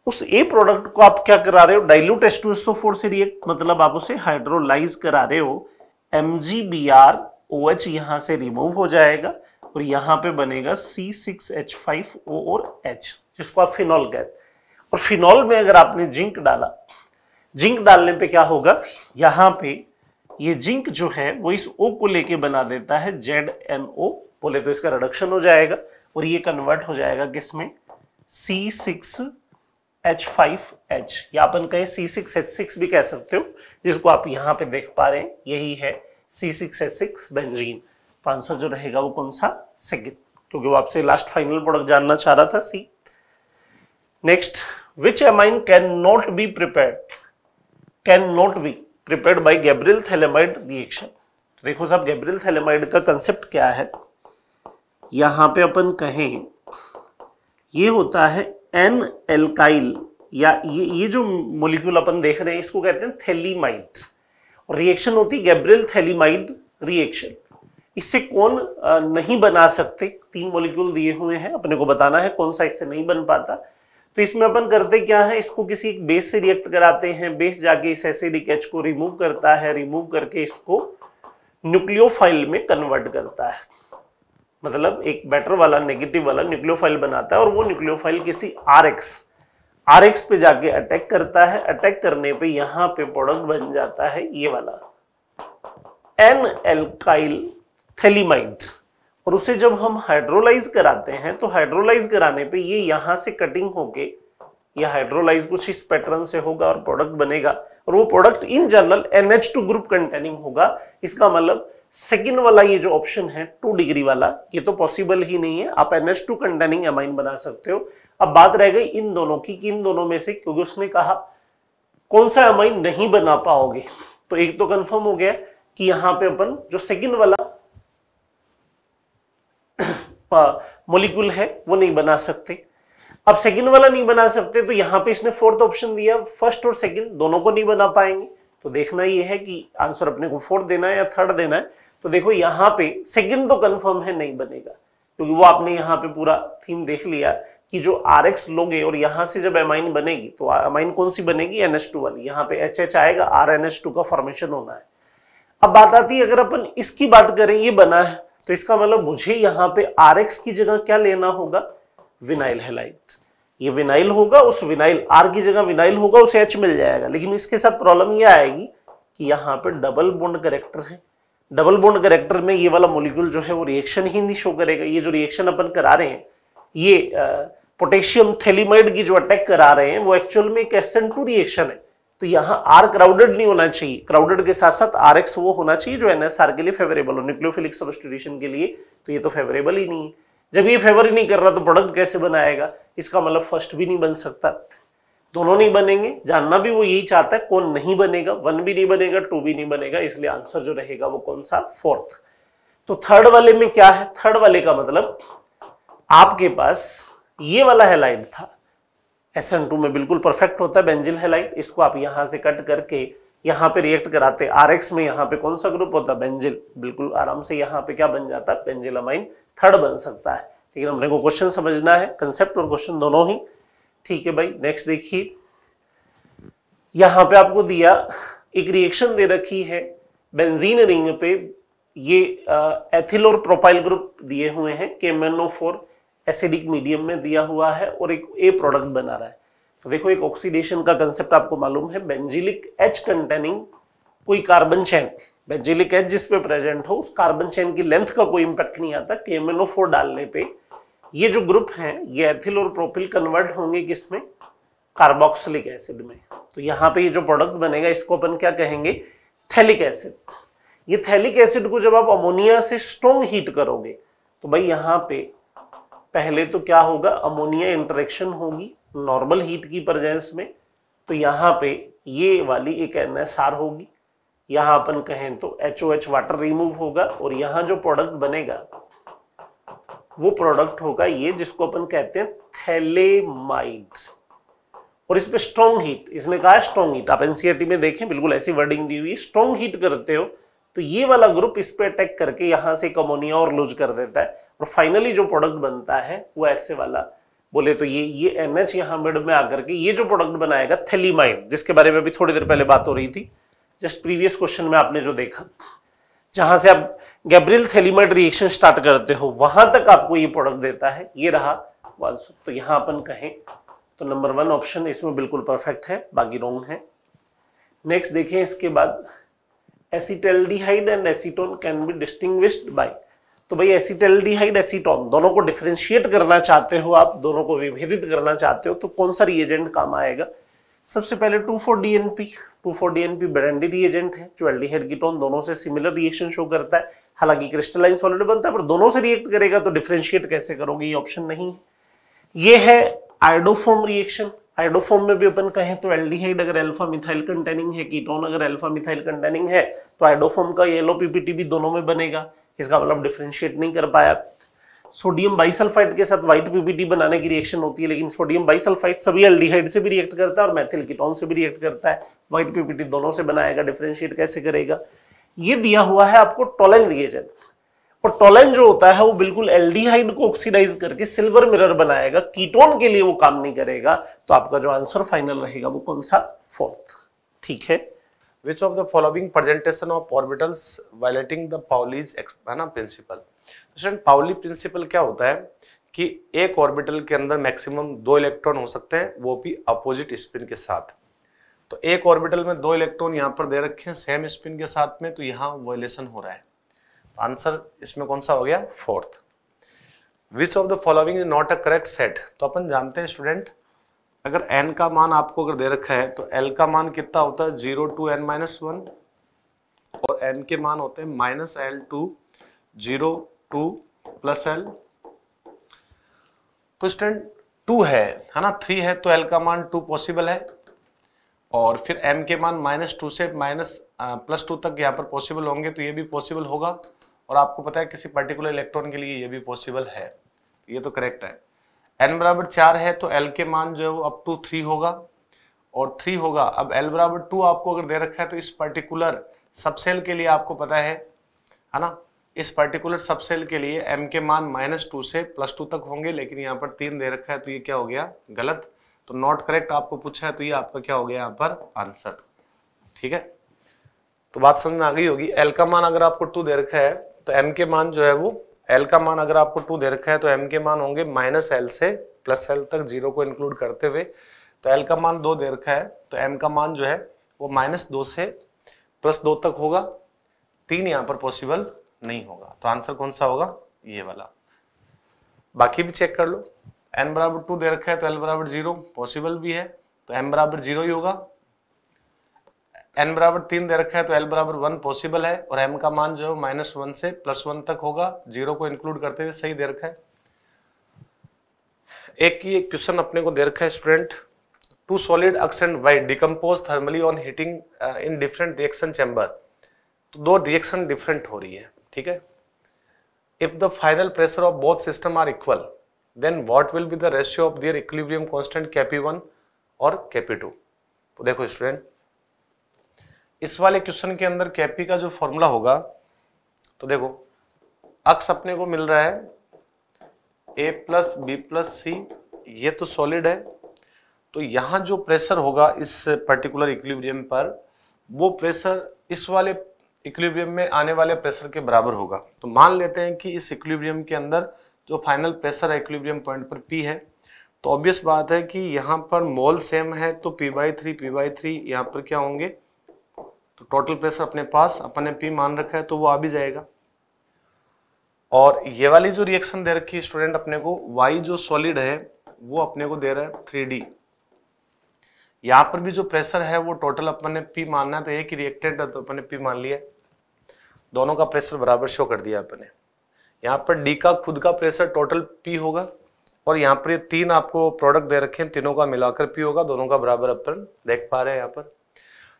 उस ए प्रोडक्ट को आप क्या करा रहे हो dilute S two S O four से रिएक्ट मतलब आप उसे हाइड्रोलाइज करा रहे हो M G B R O H यहाँ से रिमूव हो जाएगा और यहाँ पे बनेगा C six H five O और एच जिसको आप फिनॉल कहते और फिनॉल में अगर आपने जिंक डाला जिंक डालने पे क्या होगा यहाँ पे ये जिंक जो है वो इस ओ को लेके बना देता है जेड एन ओ बोले तो इसका रिडक्शन हो जाएगा और ये कन्वर्ट हो जाएगा किसमें सी सिक्स H5H या अपन कहें C6H6 भी कह सकते हो जिसको आप यहाँ पे देख पा रहे हैं यही है C6H6 बेंजीन तो आंसर जो रहेगा वो कौन सा सेकेंड क्योंकि वो आपसे लास्ट फाइनल प्रोडक्ट जानना चाह रहा था C next which amine can not be prepare can not be prepare by Gabriel phthalimide reaction देखो साहब गैब्रिल थैलेमाइड का कंसेप्ट क्या है यहां पे अपन कहें ये होता है एन एल्काइल या ये ये जो मोलिक्यूल अपन देख रहे हैं इसको कहते हैं थैलीमाइड और रिएक्शन होती है गैब्रियल थैलीमाइड रिएक्शन इससे कौन नहीं बना सकते तीन मोलिक्यूल दिए हुए हैं अपने को बताना है कौन सा इससे नहीं बन पाता तो इसमें अपन करते क्या है इसको किसी एक बेस से रिएक्ट कराते हैं बेस जाके इस एसिडिक एच को रिमूव करता है रिमूव करके इसको न्यूक्लियोफाइल में कन्वर्ट करता है मतलब एक बैटर वाला नेगेटिव वाला न्यूक्लियोफाइल बनाता है और वो न्यूक्लियोफाइल किसी आर एक्स आर एक्स पे जाके अटैक करता है अटैक करने पे यहां पे प्रोडक्ट बन जाता है ये वाला एन एल्काइल थैलीमाइड और उसे जब हम हाइड्रोलाइज कराते हैं तो हाइड्रोलाइज कराने पे ये यहां से कटिंग होके ये हाइड्रोलाइज कुछ इस पैटर्न से होगा और प्रोडक्ट बनेगा और वो product in general NH two group containing होगा इसका मतलब सेकेंड वाला ये जो ऑप्शन है टू डिग्री वाला ये तो पॉसिबल ही नहीं है आप एन टू कंटेनिंग एमाइन बना सकते हो अब बात रह गई इन दोनों की कि इन दोनों में से क्योंकि उसने कहा कौन सा एमाइन नहीं बना पाओगे तो एक तो कंफर्म हो गया कि यहां पे अपन जो सेकेंड वाला मोलिकुल है वो नहीं बना सकते अब सेकेंड वाला नहीं बना सकते तो यहां पे इसने फोर्थ ऑप्शन दिया फर्स्ट और सेकेंड दोनों को नहीं बना पाएंगे तो देखना यह है कि आंसर अपने को फोर्थ देना है या थर्ड देना है तो देखो यहाँ पे सेकंड तो कंफर्म है नहीं बनेगा क्योंकि वो आपने यहाँ पे पूरा थीम देख लिया कि जो आर एक्स लोगे और यहाँ से जब एमाइन बनेगी तो एमाइन कौन सी बनेगी एन एच टू वाली यहाँ पे एच एच आएगा आर एन एच टू का फॉर्मेशन होना है अब बात आती है अगर अपन इसकी बात करें ये बना है तो इसका मतलब मुझे यहाँ पे आर एक्स की जगह क्या लेना होगा विनाइल हेलाइट ये विनाइल होगा उस विनाइल आर की जगह विनाइल होगा उसे एच मिल जाएगा लेकिन इसके साथ प्रॉब्लम ये आएगी कि यहाँ पे डबल बोन्ड करेक्टर है डबल बोन्ड करेक्टर में ये वाला मोलिक्यूल जो है वो रिएक्शन ही नहीं शो करेगा ये जो रिएक्शन अपन करा रहे हैं ये पोटेशियम थैलीमाइड की जो अटैक करा रहे हैं वो एक्चुअल में एक एसन टू रिएक्शन है तो यहाँ आर क्राउडेड नहीं होना चाहिए क्राउडेड के साथ साथ आर एक्स वो होना चाहिए जो एनएसआर के लिए फेवरेबल हो न्यूक्लियोफिलिक सब्सटीट्यूशन के लिए तो ये तो फेवरेबल ही नहीं है जब ये फेवर ही नहीं कर रहा तो प्रोडक्ट कैसे बनाएगा इसका मतलब फर्स्ट भी नहीं बन सकता दोनों नहीं बनेंगे जानना भी वो यही चाहता है कौन नहीं बनेगा वन भी नहीं बनेगा टू भी नहीं बनेगा इसलिए आंसर जो रहेगा वो कौन सा फोर्थ तो थर्ड वाले में क्या है थर्ड वाले का मतलब आपके पास ये वाला हेलाइड था एस एन टू में बिल्कुल परफेक्ट होता है बेंजिल हेलाइड इसको आप यहां से कट करके यहां पे रिएक्ट कराते आर एक्स में यहां पे कौन सा ग्रुप होता है बेंजिल बिल्कुल आराम से यहां पे क्या बन जाता है बेंजिल अमाइन थर्ड बन सकता है लेकिन हमने को क्वेश्चन समझना है कंसेप्ट और क्वेश्चन दोनों ही ठीक है भाई नेक्स्ट देखिए यहां पे आपको दिया एक रिएक्शन दे रखी है बेंजीन रिंग पे ये एथिल और प्रोपाइल ग्रुप दिए हुए हैं केमेनो फोर एसिडिक मीडियम में दिया हुआ है और एक ए प्रोडक्ट बना रहा है तो देखो एक ऑक्सीडेशन का कंसेप्ट आपको मालूम है बेंजिलिक एच कंटेनिंग कोई कार्बन चैन बेंजिलिक एच जिसपे प्रेजेंट हो उस कार्बन चैन की लेंथ का कोई इंपैक्ट नहीं आता केमेनो फोर डालने पे ये जो ग्रुप है ये एथिल और प्रोपिल कन्वर्ट होंगे किसमें कार्बोक्सिलिक एसिड में तो यहां पे ये जो प्रोडक्ट बनेगा इसको अपन क्या कहेंगे थैलिक एसिड ये थैलिक एसिड को जब आप अमोनिया से स्ट्रोंग हीट करोगे तो भाई यहाँ पे पहले तो क्या होगा अमोनिया इंटरेक्शन होगी नॉर्मल हीट की प्रजेंस में तो यहाँ पे ये वाली एक एन होगी यहाँ अपन कहें तो H O H water remove होगा और यहाँ जो प्रोडक्ट बनेगा वो प्रोडक्ट होगा ये जिसको अपन कहते हैं थैलेमाइड और इसमें स्ट्रॉन्ग हीट इसने कहा स्ट्रॉन्ग हीट आप एनसीआरटी e में देखें बिल्कुल ऐसी वर्डिंग दी हुई स्ट्रॉन्ग हीट करते हो तो ये वाला ग्रुप इस पर अटैक करके यहां से कमोनिया और लूज कर देता है और फाइनली जो प्रोडक्ट बनता है वो ऐसे वाला बोले तो ये ये एन एच यहाँ मिड में आकर के ये जो प्रोडक्ट बनाएगा थैलीमाइड जिसके बारे में भी थोड़ी देर पहले बात हो रही थी जस्ट प्रीवियस क्वेश्चन में आपने जो देखा जहां से आप गैब्रियल थैलीमेट रिएक्शन स्टार्ट करते हो वहां तक आपको ये प्रोडक्ट देता है ये रहा वालसुप तो यहां अपन कहें तो नंबर वन ऑप्शन इसमें बिल्कुल परफेक्ट है बाकी रोंग है नेक्स्ट देखें इसके बाद acetaldehyde and acetone can be distinguished by तो भाई एसिटेल्डिहाइड एसीटोन दोनों को डिफ्रेंशिएट करना चाहते हो आप दोनों को विभेदित करना चाहते हो तो कौन सा रिएजेंट काम आएगा सबसे पहले 2,4-DNP 2,4-DNP ब्रांडेड रिएजेंट है जो एल्डिहाइड कीटोन दोनों से सिमिलर रिएक्शन शो करता है हालांकि क्रिस्टलाइन सॉलिड बनता है पर दोनों से रिएक्ट करेगा तो डिफ्रेंशिएट कैसे करोगे ये ऑप्शन नहीं है ये है आइडोफॉर्म रिएक्शन आइडोफॉर्म में भी अपन कहें तो एल्डिहाइड अगर अल्फा मिथाइल कंटेनिंग है कीटोन अगर अल्फा मिथाइल कंटेनिंग है तो आइडोफॉर्म का येलो पीपीटी भी दोनों में बनेगा इसका मतलब डिफ्रेंशिएट नहीं कर पाया सोडियम बाइसल्फाइड के साथ व्हाइट पीपीटी बनाने की रिएक्शन होती है लेकिन सोडियम बाइसल्फाइड सभी एल्डिहाइड से भी रिएक्ट करता है और मैथिल कीटोन से भी रिएक्ट करता है व्हाइट पीपीटी दोनों से बनाएगा डिफ्रेंशिएट कैसे करेगा ये दिया हुआ है आपको टोलेन रिएजन और टोलेन जो होता है वो बिल्कुल एल्डिहाइड को ऑक्सीडाइज करके सिल्वर मिरर बनाएगा कीटोन के लिए वो काम नहीं करेगा तो आपका जो आंसर फाइनल रहेगा वो कौन सा फोर्थ ठीक है which of the following presentation of orbitals violating the Pauli's है ना principle स्टूडेंट पाउली प्रिंसिपल क्या होता है कि एक ऑर्बिटल के अंदर मैक्सिमम दो इलेक्ट्रॉन हो सकते हैं वो भी अपोजिट स्पिन के साथ तो एक ऑर्बिटल में दो इलेक्ट्रॉन यहां पर दे रखे हैं सेम स्पिन के साथ में तो यहां वोलेशन हो रहा है तो आंसर इसमें कौन सा हो गया fourth which of the following is not a correct set तो अपन जानते हैं स्टूडेंट अगर एन का मान आपको अगर दे रखा है तो एल का मान कितना होता है zero to n minus one और एन के मान होते हैं minus l to zero to plus l तो स्टूडेंट टू है है ना थ्री है तो एल का मान टू पॉसिबल है और फिर m के मान माइनस टू से माइनस प्लस टू तक यहाँ पर पॉसिबल होंगे तो ये भी पॉसिबल होगा और आपको पता है किसी पर्टिकुलर इलेक्ट्रॉन के लिए ये भी पॉसिबल है ये तो करेक्ट है एन बराबर चार है तो एल के मान जो है वो अप टू थ्री होगा और थ्री होगा अब एल बराबर टू आपको अगर दे रखा है तो इस पर्टिकुलर सबसेल के लिए आपको पता है है ना इस पर्टिकुलर सबसेल के लिए एम के मान माइनस टू से प्लस टू तक होंगे लेकिन यहाँ पर तीन दे रखा है तो ये क्या हो गया गलत तो नॉट करेक्ट आपको पूछा है तो ये आपका क्या हो गया यहाँ पर आंसर ठीक है तो बात समझ में आ गई होगी एल का मान अगर आपको टू दे रखा है तो एम के मान जो है वो एल का मान अगर आपको टू दे रखा है तो एम के मान होंगे माइनस एल से प्लस एल तक जीरो को इंक्लूड करते हुए तो एल का मान दो दे रखा है तो एम का मान जो है वो माइनस दो से प्लस दो तक होगा तीन यहां पर पॉसिबल नहीं होगा तो आंसर कौन सा होगा ये वाला बाकी भी चेक कर लो एन बराबर टू दे रखा है तो एल बराबर जीरो पॉसिबल भी है तो एम बराबर जीरो ही होगा एन बराबर तीन दे रखा है तो एल बराबर वन पॉसिबल है और एम का मान जो है माइनस वन से प्लस वन तक होगा जीरो को इंक्लूड करते हुए सही दे रखा है एक की एक क्वेश्चन अपने को दे रखा है student two solid and white decompose thermally on heating in different reaction chamber तो दो रिएक्शन डिफरेंट हो रही है ठीक है if the final pressure of both system are equal then what will be the ratio of their equilibrium constant KP one और KP to तो देखो स्टूडेंट इस वाले क्वेश्चन के अंदर कैपी का जो फॉर्मूला होगा तो देखो अक्स अपने को मिल रहा है A plus B plus C ये तो सॉलिड है तो यहां जो प्रेशर होगा इस पर्टिकुलर इक्विलिब्रियम पर वो प्रेशर इस वाले इक्विलिब्रियम में आने वाले प्रेशर के बराबर होगा तो मान लेते हैं कि इस इक्विलिब्रियम के अंदर जो फाइनल प्रेशर इक्विलिब्रियम पॉइंट पर पी है तो ऑब्वियस बात है कि यहाँ पर मोल सेम है तो P by three P by three यहाँ पर क्या होंगे तो टोटल प्रेशर अपने पास अपन ने पी मान रखा है तो वो आ भी जाएगा और ये वाली जो रिएक्शन दे रखी है स्टूडेंट अपने को वाई जो सॉलिड है वो अपने को दे रहा है थ्री डी यहाँ पर भी जो प्रेशर है वो टोटल अपन ने पी मानना है तो एक ही रिएक्टेड है तो अपन ने पी मान लिया दोनों का प्रेशर बराबर शो कर दिया अपने यहाँ पर डी का खुद का प्रेशर टोटल पी होगा और यहाँ पर ये तीन आपको प्रोडक्ट दे रखे हैं तीनों का मिलाकर पी होगा दोनों का बराबर अपन देख पा रहे हैं यहाँ पर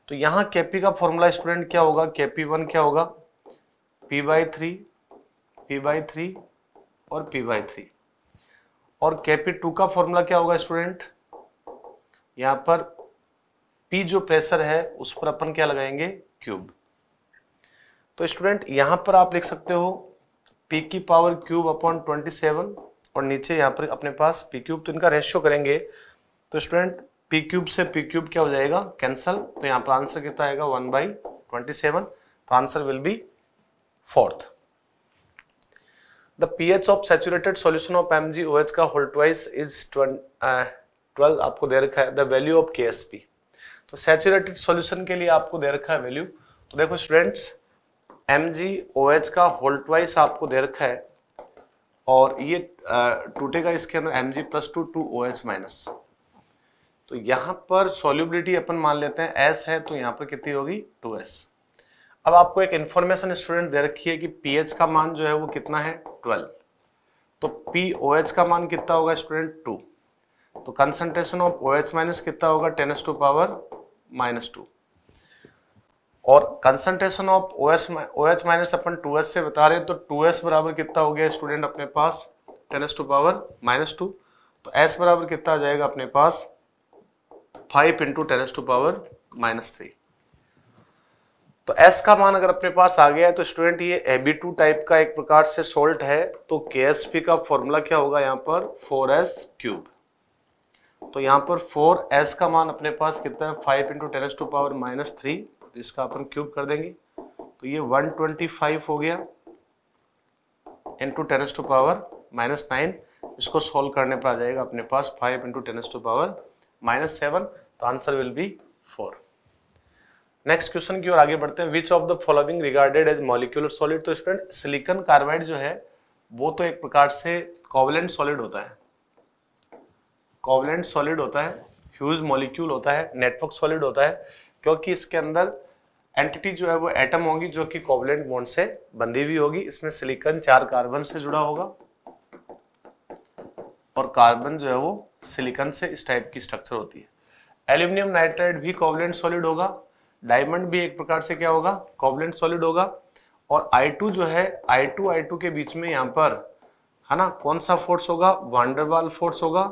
तो यहाँ के पी का फॉर्मूला स्टूडेंट क्या होगा के पी वन क्या होगा P by three P by three और पी बाई थ्री और के पी टू का फॉर्मूला क्या होगा स्टूडेंट यहाँ पर पी जो प्रेशर है उस पर अपन क्या लगाएंगे क्यूब तो स्टूडेंट यहां पर आप लिख सकते हो पी की power cube upon twenty seven और नीचे यहाँ पर अपने पास पी क्यूब तो इनका रेशियो करेंगे तो स्टूडेंट पी क्यूब से पी क्यूब क्या हो जाएगा कैंसल तो यहाँ पर आंसर कितना आएगा वन बाई ट्वेंटी सेवन तो answer will be fourth the P H of saturated solution of M G O H का होल्टवाइस इज ट्वेल्व आपको दे रखा है the value of K S P तो सेचुरेटेड सोल्यूशन के लिए आपको दे रखा है वैल्यू तो देखो students M G O H का होल्ट वाइस आपको दे रखा है और ये टूटेगा इसके अंदर M G plus two two O H minus तो यहां पर सॉल्युबिलिटी अपन मान लेते हैं एस है तो यहां पर कितनी होगी टू एस अब आपको एक इंफॉर्मेशन स्टूडेंट दे रखी है कि पी एच का मान जो है वो कितना है ट्वेल्व तो पी ओ एच का मान कितना होगा स्टूडेंट टू तो concentration of O H minus कितना होगा ten S to power minus two और concentration of O S O H minus अपन टू एस से बता रहे हैं तो टू एस बराबर कितना हो गया स्टूडेंट अपने पास ten S to power minus two तो एस बराबर कितना आ जाएगा अपने पास five into ten S to power minus three तो एस का मान अगर अपने पास आ गया है तो स्टूडेंट ये एबी टाइप का एक प्रकार से सोल्ट है तो के का फॉर्मूला क्या होगा यहाँ पर 4s क्यूब तो यहाँ पर 4s का मान अपने पास कितना है 5 into ten to power minus three तो इसका अपन क्यूब कर देंगे तो ये 125 हो गया two tens to power minus nine इसको सॉल्व करने पर आ जाएगा अपने पास five into tens to power minus seven तो answer will be four next question की ओर आगे बढ़ते हैं which of the following regarded as molecular solid तो स्टूडेंट सिलिकन कार्बाइड जो है वो तो एक प्रकार से कॉवलेंट सॉलिड होता है कॉवलेंट सॉलिड होता है ह्यूज मॉलिक्यूल होता है नेटवर्क सॉलिड होता है क्योंकि इसके अंदर एंटिटी जो है वो एटम होगी जो कि कोवलेंट बॉन्ड से बंधी हुई होगी इसमें सिलिकन चार कार्बन से जुड़ा होगा और कार्बन जो है वो सिलिकन से इस टाइप की स्ट्रक्चर होती है एल्यूमिनियम नाइट्राइड भी कोवलेंट सॉलिड होगा डायमंड भी एक प्रकार से क्या होगा कोवलेंट सॉलिड होगा और I2 जो है I2 I2 के बीच में यहाँ पर है ना कौन सा फोर्स होगा वांडरवाल फोर्स होगा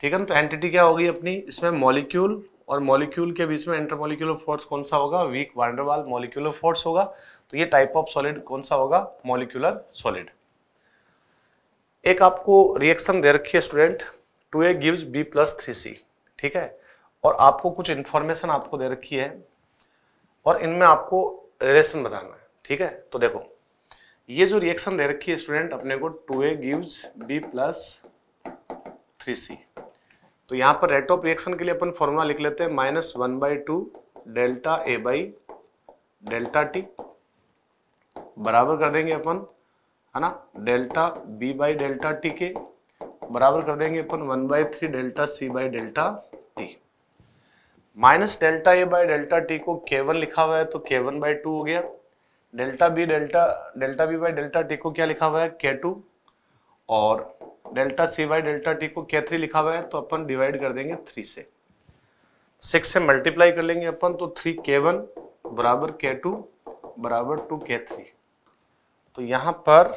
ठीक है ना तो एंटिटी क्या होगी अपनी इसमें मॉलिक्यूल और मॉलिक्यूल के बीच में इंटरमोलिक्यूलर फोर्स कौन सा होगा वीक वाल मॉलिक्यूलर फोर्स होगा तो ये टाइप ऑफ सॉलिड कौन सा होगा मॉलिक्यूलर सॉलिड एक आपको रिएक्शन दे रखी है student two A gives B plus three C ठीक है और आपको कुछ इंफॉर्मेशन आपको दे रखी है और इनमें आपको रिलेशन बताना है ठीक है तो देखो ये जो रिएक्शन दे रखी है स्टूडेंट अपने को two A gives B plus three C तो यहां पर रेट ऑफ रिएक्शन के लिए अपन फॉर्मूला लिख लेते हैं minus one by two delta A by delta T बराबर कर देंगे अपन है ना delta B by delta T के बराबर कर देंगे अपन one by three delta C by delta T minus delta A by delta T को के वन लिखा हुआ है तो के वन बाई टू हो गया delta B delta delta B by delta T को क्या लिखा हुआ है के टू और delta C by delta T को क्या थ्री लिखा हुआ है तो अपन डिवाइड कर देंगे थ्री से सिक्स से मल्टीप्लाई कर लेंगे अपन तो थ्री के वन बराबर के टू बराबर टू के थ्री तो यहाँ पर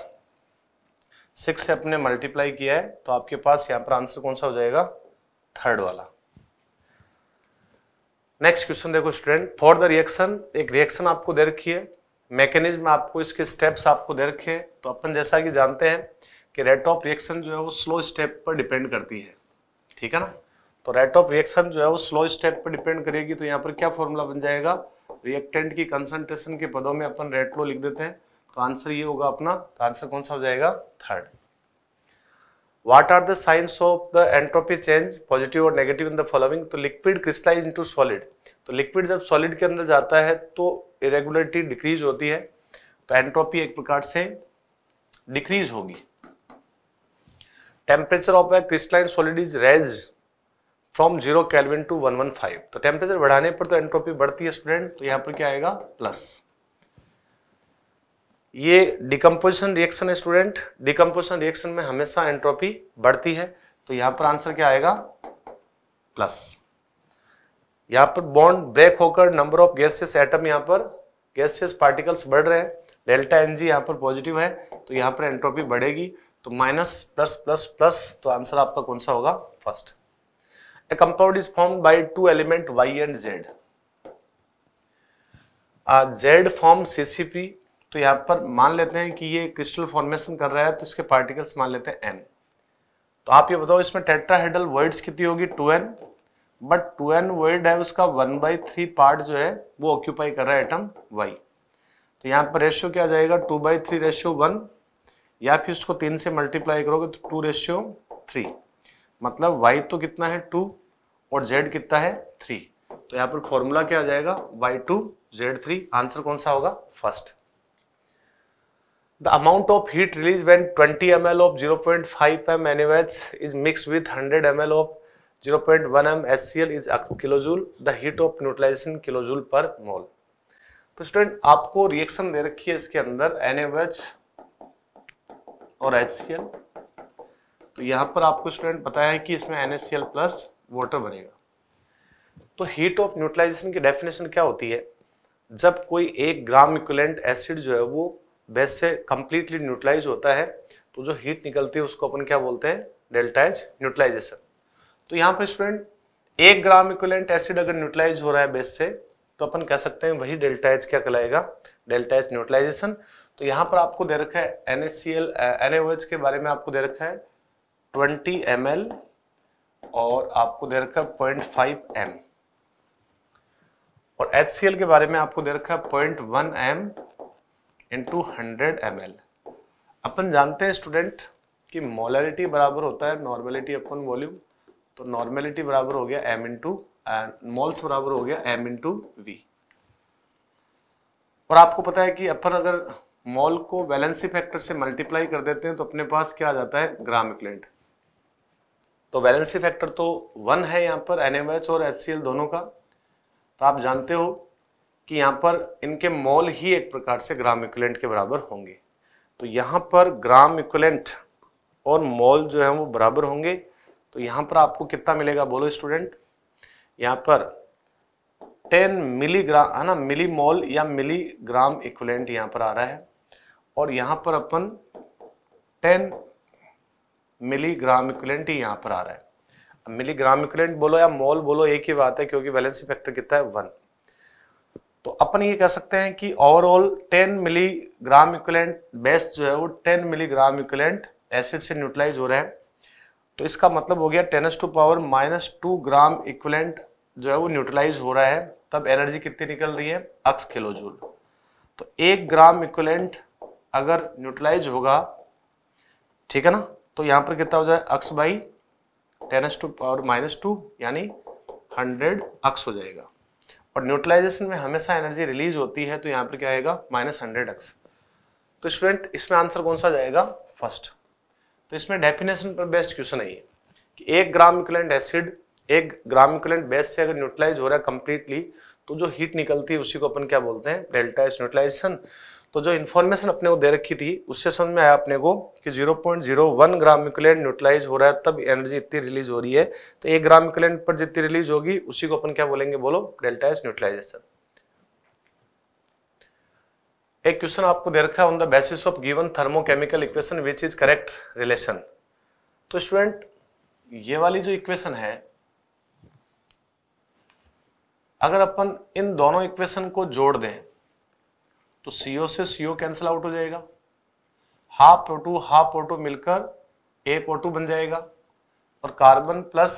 सिक्स से अपने मल्टीप्लाई किया है तो आपके पास यहाँ पर आंसर कौन सा हो जाएगा थर्ड वाला नेक्स्ट क्वेश्चन देखो स्टूडेंट फॉर द रिएक्शन एक रिएक्शन आपको दे रखी है मैकेनिज्म आपको इसके स्टेप्स आपको दे रखे हैं तो अपन जैसा कि जानते हैं कि रेट ऑफ रिएक्शन जो है वो स्लो स्टेप पर डिपेंड करती है ठीक है ना तो रेट ऑफ रिएक्शन जो है वो स्लो स्टेप पर डिपेंड करेगी तो यहाँ पर क्या फॉर्मूला बन जाएगा रिएक्टेंट की कंसंट्रेशन के पदों में अपन रेट लो लिख देते हैं तो आंसर ये होगा अपना तो आंसर कौन सा हो जाएगा third what are the signs of the entropy change positive और नेगेटिव इन द फॉलोइंग तो लिक्विड क्रिस्टलाइज इनटू सॉलिड तो लिक्विड जब सॉलिड के अंदर जाता है तो इरेगुलरिटी डिक्रीज होती है तो एंट्रोपी एक प्रकार से डिक्रीज होगी temperature of a crystalline solid is raise from zero kelvin to one one five तो टेम्परेचर बढ़ाने पर तो एंट्रोपी बढ़ती है स्टूडेंट तो यहाँ पर क्या आएगा प्लस ये डिकम्पोजिशन रिएक्शन है स्टूडेंट डिकम्पोजिशन रिएक्शन में हमेशा एंट्रोपी बढ़ती है तो यहाँ पर आंसर क्या आएगा प्लस यहाँ पर बॉन्ड ब्रेक होकर नंबर ऑफ गैसियस एटम यहाँ पर गैसियस पार्टिकल्स बढ़ रहे हैं डेल्टा एनजी यहां यहाँ पर पॉजिटिव है तो यहाँ पर एंट्रोपी बढ़ेगी तो माइनस प्लस प्लस प्लस तो आंसर आपका कौन सा होगा first a compound is form by two element Y and Z Z form CCP तो यहां पर मान लेते हैं कि ये क्रिस्टल फॉर्मेशन कर रहा है तो इसके पार्टिकल्स मान लेते हैं एन तो आप ये बताओ इसमें हेडल वर्ड्स कितनी होगी two N but two N word है उसका वन बाई थ्री पार्ट जो है वो ऑक्यूपाई कर रहा है एटम वाई तो यहां पर रेशियो क्या जाएगा two by three ratio one या फिर उसको तीन से मल्टीप्लाई करोगे तो टू रेशियो थ्री मतलब वाई तो कितना है टू और जेड कितना है थ्री तो यहाँ पर फॉर्मूला क्या आ जाएगा Y two Z three answer कौन सा होगा first the amount of heat release when twenty M L of zero point five M एनिवेट्स is mix with hundred M L of zero point one M S C L is kilojoule the heat of neutralisation kilojoule per mole तो student आपको reaction दे रखी है इसके अंदर N एनिवेट्स और H तो यहाँ पर आपको स्टूडेंट पता है कि इसमें एन प्लस वाटर बनेगा तो हीट ऑफ न्यूट्रलाइजेशन की डेफिनेशन क्या होती है जब कोई एक ग्राम इक्वलेंट एसिड जो है वो बेस से कम्प्लीटली न्यूट्रलाइज होता है तो जो हीट निकलती है उसको अपन क्या बोलते हैं डेल्टा एच न्यूट्रलाइजेशन तो यहाँ पर स्टूडेंट एक ग्राम इक्वलेंट एसिड अगर न्यूट्रलाइज हो रहा है बेस से तो अपन कह सकते हैं वही डेल्टा एच क्या कहलाएगा डेल्टा एच न्यूट्रलाइजेशन तो यहाँ पर आपको दे रखा है N S C L N के बारे में आपको दे रखा है ट्वेंटी एम और आपको दे रखा है पॉइंट फाइव और एच के बारे में आपको दे रखा है point one M into hundred M अपन जानते हैं स्टूडेंट कि मोलरिटी बराबर होता है नॉर्मेलिटी अपन वॉल्यूम तो नॉर्मेलिटी बराबर हो गया एम इंटू मॉल्स बराबर हो गया एम इंटू वी और आपको पता है कि अपन अगर मॉल को बैलेंसी फैक्टर से मल्टीप्लाई कर देते हैं तो अपने पास क्या आ जाता है ग्राम इक्लेंट तो बैलेंसी फैक्टर तो वन है यहाँ पर एन और एच दोनों का तो आप जानते हो कि यहाँ पर इनके मॉल ही एक प्रकार से ग्राम इक्वलेंट के बराबर होंगे तो यहाँ पर ग्राम इक्वलेंट और मॉल जो है वो बराबर होंगे तो यहाँ पर आपको कितना मिलेगा बोलो स्टूडेंट यहाँ पर 10 मिलीग्राम है ना मिली मॉल या मिली ग्राम इक्वलेंट यहाँ पर आ रहा है और यहां पर अपन 10 मिलीग्राम इक्विलेंट ही यहां पर आ रहा है मिलीग्राम इक्विलेंट बोलो या मोल बोलो एक ही बात है क्योंकि बैलेंसिंग फैक्टर कितना है वन तो अपन ये कह सकते हैं कि ओवरऑल 10 मिलीग्राम इक्विलेंट बेस्ट जो है वो 10 मिलीग्राम इक्विलेंट एसिड से न्यूट्रलाइज हो रहे हैं तो इसका मतलब हो गया tens to power minus two gram equivalent जो है वो न्यूट्रलाइज हो रहा है तब एनर्जी कितनी निकल रही है अक्स किलो जूल तो एक ग्राम इक्विलेंट अगर न्यूट्रलाइज होगा ठीक है ना तो यहाँ पर कितना हो जाए X by ten S to power minus two यानी हंड्रेड अक्स हो जाएगा और न्यूट्रलाइजेशन में हमेशा एनर्जी रिलीज होती है तो यहाँ पर क्या आएगा माइनस हंड्रेड अक्स तो स्टूडेंट इसमें आंसर कौन सा जाएगा फर्स्ट तो इसमें डेफिनेशन पर बेस्ट क्वेश्चन है कि एक ग्राम इक्वलेंट एसिड एक ग्राम इक्वलेंट बेस से अगर न्यूट्रलाइज हो रहा है कंप्लीटली तो जो हीट निकलती है उसी को अपन क्या बोलते हैं डेल्टा एस न्यूट्रलाइजेशन तो जो इन्फॉर्मेशन अपने को दे रखी थी उससे समझ में आया अपने को कि 0.01 ग्राम म्यूकुलेंट न्यूट्रलाइज हो रहा है तब एनर्जी इतनी रिलीज हो रही है तो एक ग्राम म्यूकुलेंट पर जितनी रिलीज होगी उसी को अपन क्या बोलेंगे बोलो डेल्टा एस न्यूट्रलाइजेशन एक क्वेश्चन आपको दे रखा है on the basis of given thermochemical equation which is correct relation तो स्टूडेंट ये वाली जो इक्वेशन है अगर अपन इन दोनों इक्वेशन को जोड़ दें तो सीओ से सीओ कैंसिल आउट हो जाएगा हाफ टू हाफ टू मिलकर एक टू बन जाएगा और कार्बन प्लस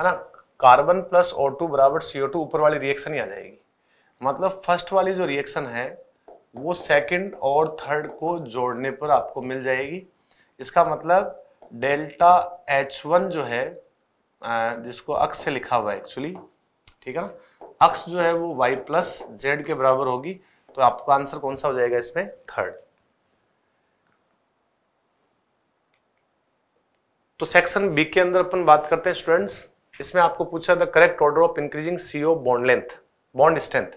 है ना कार्बन प्लस टू बराबर टू ऊपर वाली रिएक्शन ही आ जाएगी मतलब फर्स्ट वाली जो रिएक्शन है वो सेकंड और थर्ड को जोड़ने पर आपको मिल जाएगी इसका मतलब डेल्टा एच वन जो है जिसको अक्स से लिखा हुआ है एक्चुअली ठीक है ना अक्ष जो है वो वाई प्लस जेड के बराबर होगी तो आपका आंसर कौन सा हो जाएगा इसमें थर्ड तो सेक्शन बी के अंदर अपन बात करते हैं स्टूडेंट्स इसमें आपको पूछा the correct order of increasing CO bond length bond strength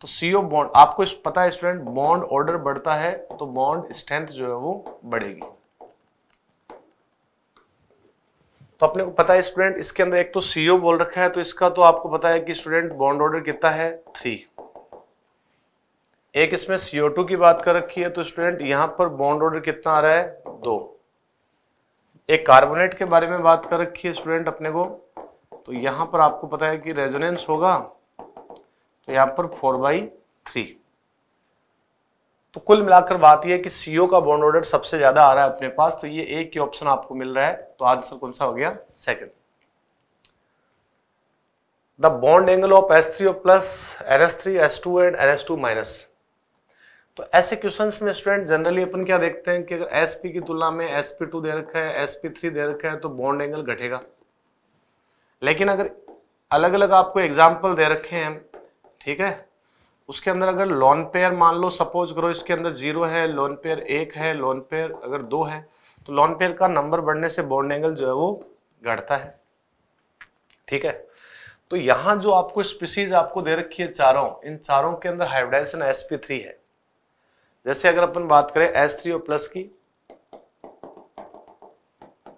तो सीओ बॉन्ड आपको पता है स्टूडेंट बॉन्ड ऑर्डर बढ़ता है तो बॉन्ड स्ट्रेंथ जो है वो बढ़ेगी तो अपने को पता है स्टूडेंट इसके अंदर एक तो सीओ बोल रखा है तो इसका तो आपको पता है कि स्टूडेंट बॉन्ड ऑर्डर कितना है थ्री एक इसमें सीओ टू की बात कर रखी है तो स्टूडेंट यहां पर बॉन्ड ऑर्डर कितना आ रहा है दो एक कार्बोनेट के बारे में बात कर रखी है स्टूडेंट अपने को तो यहां पर आपको पता है कि रेजोनेंस होगा तो यहां पर फोर बाई थ्री तो कुल मिलाकर बात यह कि सीओ e का बॉन्ड ऑर्डर सबसे ज्यादा आ रहा है अपने पास तो ये एक ही ऑप्शन आपको मिल रहा है तो आंसर कौन सा हो गया second the bond angle of S three plus N S three S two and एर एस टू माइनस तो ऐसे क्वेश्चन में स्टूडेंट जनरली अपन क्या देखते हैं कि अगर एस पी की तुलना में एस पी टू दे रखा है एस पी थ्री दे रखा है तो बॉन्ड एंगल घटेगा लेकिन अगर अलग अलग आपको एग्जाम्पल दे रखे हैं ठीक है उसके अंदर अगर लोन पेयर मान लो सपोज करो इसके अंदर जीरो है लोन पेयर एक है लोन पेयर अगर दो है तो लोन पेयर का नंबर बढ़ने से बॉन्ड एंगल जो है वो घटता है ठीक है तो यहां जो आपको स्पीसीज आपको दे रखी है चारों इन चारों के अंदर हाइब्रिडाइजेशन एस पी थ्री है जैसे अगर अपन बात करें एस थ्री ओ प्लस की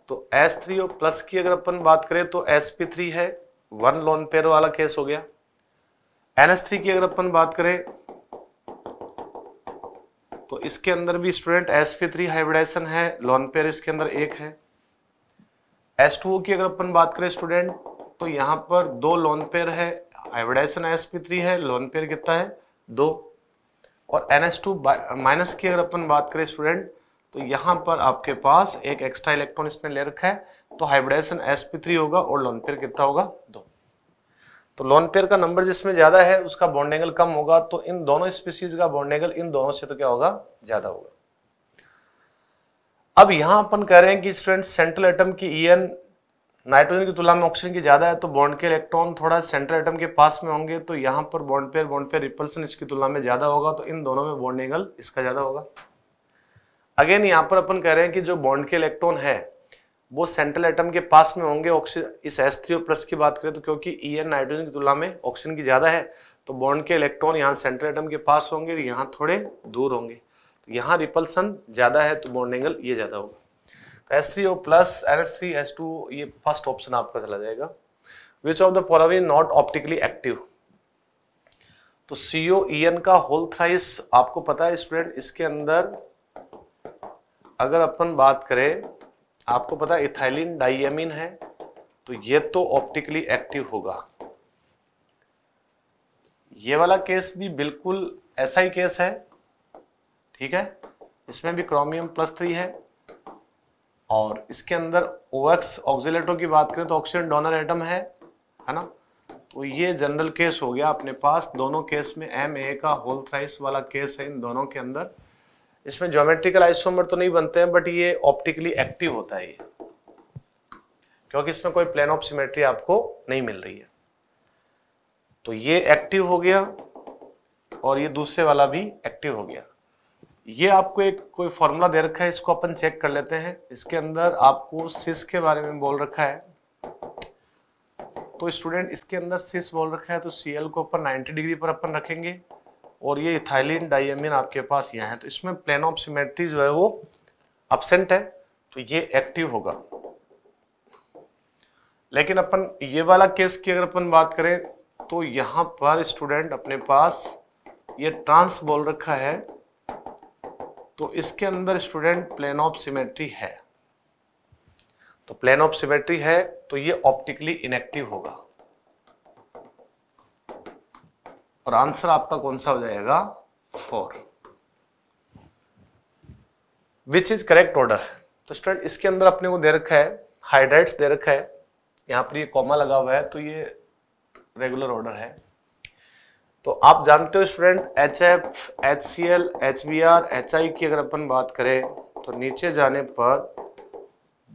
तो एस थ्री ओ प्लस की अगर अपन बात करें तो एस पी थ्री है वन लोन पेयर वाला केस हो गया थ्री की अगर अपन बात करें तो इसके अंदर भी student S P three hybridisation है लॉन पेयर इसके अंदर एक है एस टू की अगर अपन बात करें स्टूडेंट तो यहां पर दो लॉनपेयर पेयर है हाइब्रिडाइजेशन एस पी थ्री है लॉन पेयर कितना है दो और एन एस टू माइनस की अगर अपन बात करें स्टूडेंट तो यहां पर आपके पास एक एक्स्ट्रा इलेक्ट्रॉन इसने ले रखा है तो हाइब्रिडाइजेशन एस पी थ्री होगा और लॉनपेयर पेयर कितना होगा दो तो लोन पेयर का नंबर जिसमें ज्यादा है उसका बॉन्ड एंगल कम होगा तो इन दोनों स्पीसीज का बॉन्ड एंगल इन दोनों से तो क्या होगा ज्यादा होगा अब यहां अपन कह रहे हैं कि स्टूडेंट सेंट्रल एटम की ईएन नाइट्रोजन की तुलना में ऑक्सीजन की ज्यादा है तो बॉन्ड के इलेक्ट्रॉन थोड़ा सेंट्रल एटम के पास में होंगे तो यहां पर bond pair bond pair repulsion इसकी तुलना में ज्यादा होगा तो इन दोनों में बॉन्ड एंगल इसका ज्यादा होगा अगेन यहां पर अपन कह रहे हैं कि जो बॉन्ड के इलेक्ट्रॉन है वो सेंट्रल एटम के पास में होंगे इस एस थ्री प्लस की बात करें तो क्योंकि ई एन नाइट्रोजन की तुलना में ऑक्सीजन की ज़्यादा है तो बॉन्ड के इलेक्ट्रॉन यहाँ सेंट्रल एटम के पास होंगे यहाँ थोड़े दूर होंगे तो यहाँ रिपल्सन ज़्यादा है तो बॉन्ड एंगल ये ज़्यादा होगा तो S three O plus N S three S two ये फर्स्ट ऑप्शन आपका चला जाएगा which of the following not optically active तो सीओ ई एन का होल थ्राइस आपको पता है स्टूडेंट इसके अंदर अगर अपन बात करें आपको पता इथाइलिन डाइमिन है तो ये तो ऑप्टिकली एक्टिव होगा ये वाला केस भी बिल्कुल ऐसा ही केस है ठीक है इसमें भी क्रोमियम प्लस थ्री है और इसके अंदर ओएक्स ऑक्सीटो की बात करें तो ऑक्सीजन डोनर एटम है है ना तो ये जनरल केस हो गया अपने पास दोनों केस में एम ए का होल थ्राइस वाला केस है इन दोनों के अंदर इसमें ज्योमेट्रिकल आइसोमर तो नहीं बनते हैं बट ये ऑप्टिकली एक्टिव होता है ये क्योंकि इसमें कोई प्लेन ऑफ सिमेट्री आपको नहीं मिल रही है तो ये एक्टिव हो गया और ये दूसरे वाला भी एक्टिव हो गया ये आपको एक कोई फॉर्मूला दे रखा है इसको अपन चेक कर लेते हैं इसके अंदर आपको सिस के बारे में बोल रखा है तो स्टूडेंट इसके अंदर सिस बोल रखा है तो सी को अपन 90 डिग्री पर अपन रखेंगे और ये इथाइलिन डाइमिन आपके पास यह है तो इसमें प्लेन ऑफ सिमेट्री जो है वो अपसेंट है तो ये एक्टिव होगा लेकिन अपन ये वाला केस की अगर अपन बात करें तो यहां पर स्टूडेंट अपने पास ये ट्रांस बोल रखा है तो इसके अंदर स्टूडेंट प्लेन ऑफ सिमेट्री है तो प्लेन ऑफ सिमेट्री है तो ये ऑप्टिकली इनएक्टिव होगा और आंसर आपका कौन सा हो जाएगा four which is correct order तो स्टूडेंट इसके अंदर अपने को दे रखा है हाइड्राइट्स दे रखा है यहां पर ये कॉमा लगा हुआ है तो ये रेगुलर ऑर्डर है तो आप जानते हो student H F H C L H B R H I की अगर अपन बात करें तो नीचे जाने पर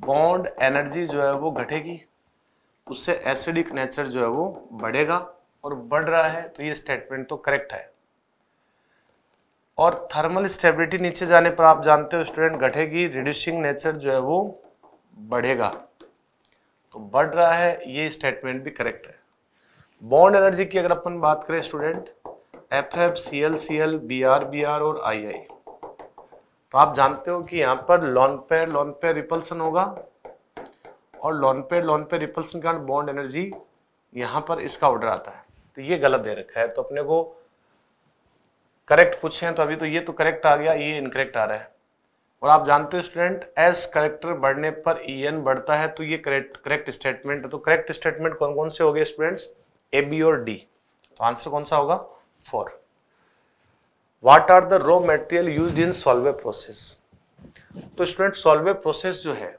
बॉन्ड एनर्जी जो है वो घटेगी उससे एसिडिक नेचर जो है वो बढ़ेगा और बढ़ रहा है तो ये स्टेटमेंट तो करेक्ट है और थर्मल स्टेबिलिटी नीचे जाने पर आप जानते हो स्टूडेंट घटेगी रिड्यूसिंग नेचर जो है वो बढ़ेगा तो बढ़ रहा है ये स्टेटमेंट भी करेक्ट है बॉन्ड एनर्जी की अगर अपन बात करें student F F C L C L B R B R और आई आई तो आप जानते हो कि यहाँ पर लॉन पे लॉन पे रिपल्सन होगा और लॉन पे लॉन पे रिपल्सन कारण बॉन्ड एनर्जी यहाँ पर इसका ऑर्डर आता है तो ये गलत दे रखा है तो अपने को करेक्ट पूछे हैं तो अभी तो ये तो करेक्ट आ गया ये इनकरेक्ट आ रहा है और आप जानते हो स्टूडेंट एस करेक्टर बढ़ने पर ई एन बढ़ता है तो ये करेक्ट करेक्ट स्टेटमेंट है तो करेक्ट स्टेटमेंट कौन कौन से हो गए स्टूडेंट्स ए बी और डी तो आंसर कौन सा होगा four what are the raw material use in Solvay process तो स्टूडेंट सॉल्वे प्रोसेस जो है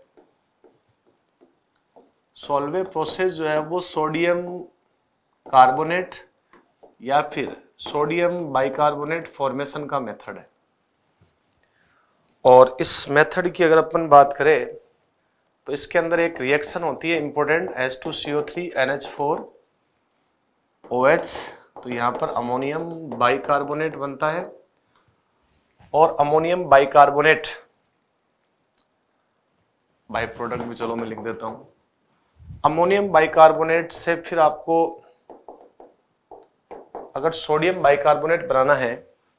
सॉल्वे प्रोसेस जो है वो सोडियम कार्बोनेट या फिर सोडियम बाइकार्बोनेट फॉर्मेशन का मेथड है और इस मेथड की अगर अपन बात करें तो इसके अंदर एक रिएक्शन होती है इंपॉर्टेंट ओ एच तो यहाँ पर अमोनियम बाइकार्बोनेट बनता है और अमोनियम बाइकार्बोनेट बाई प्रोडक्ट भी चलो मैं लिख देता हूँ अमोनियम बाइकार्बोनेट से फिर आपको अगर सोडियम बाइकार्बोनेट बनाना है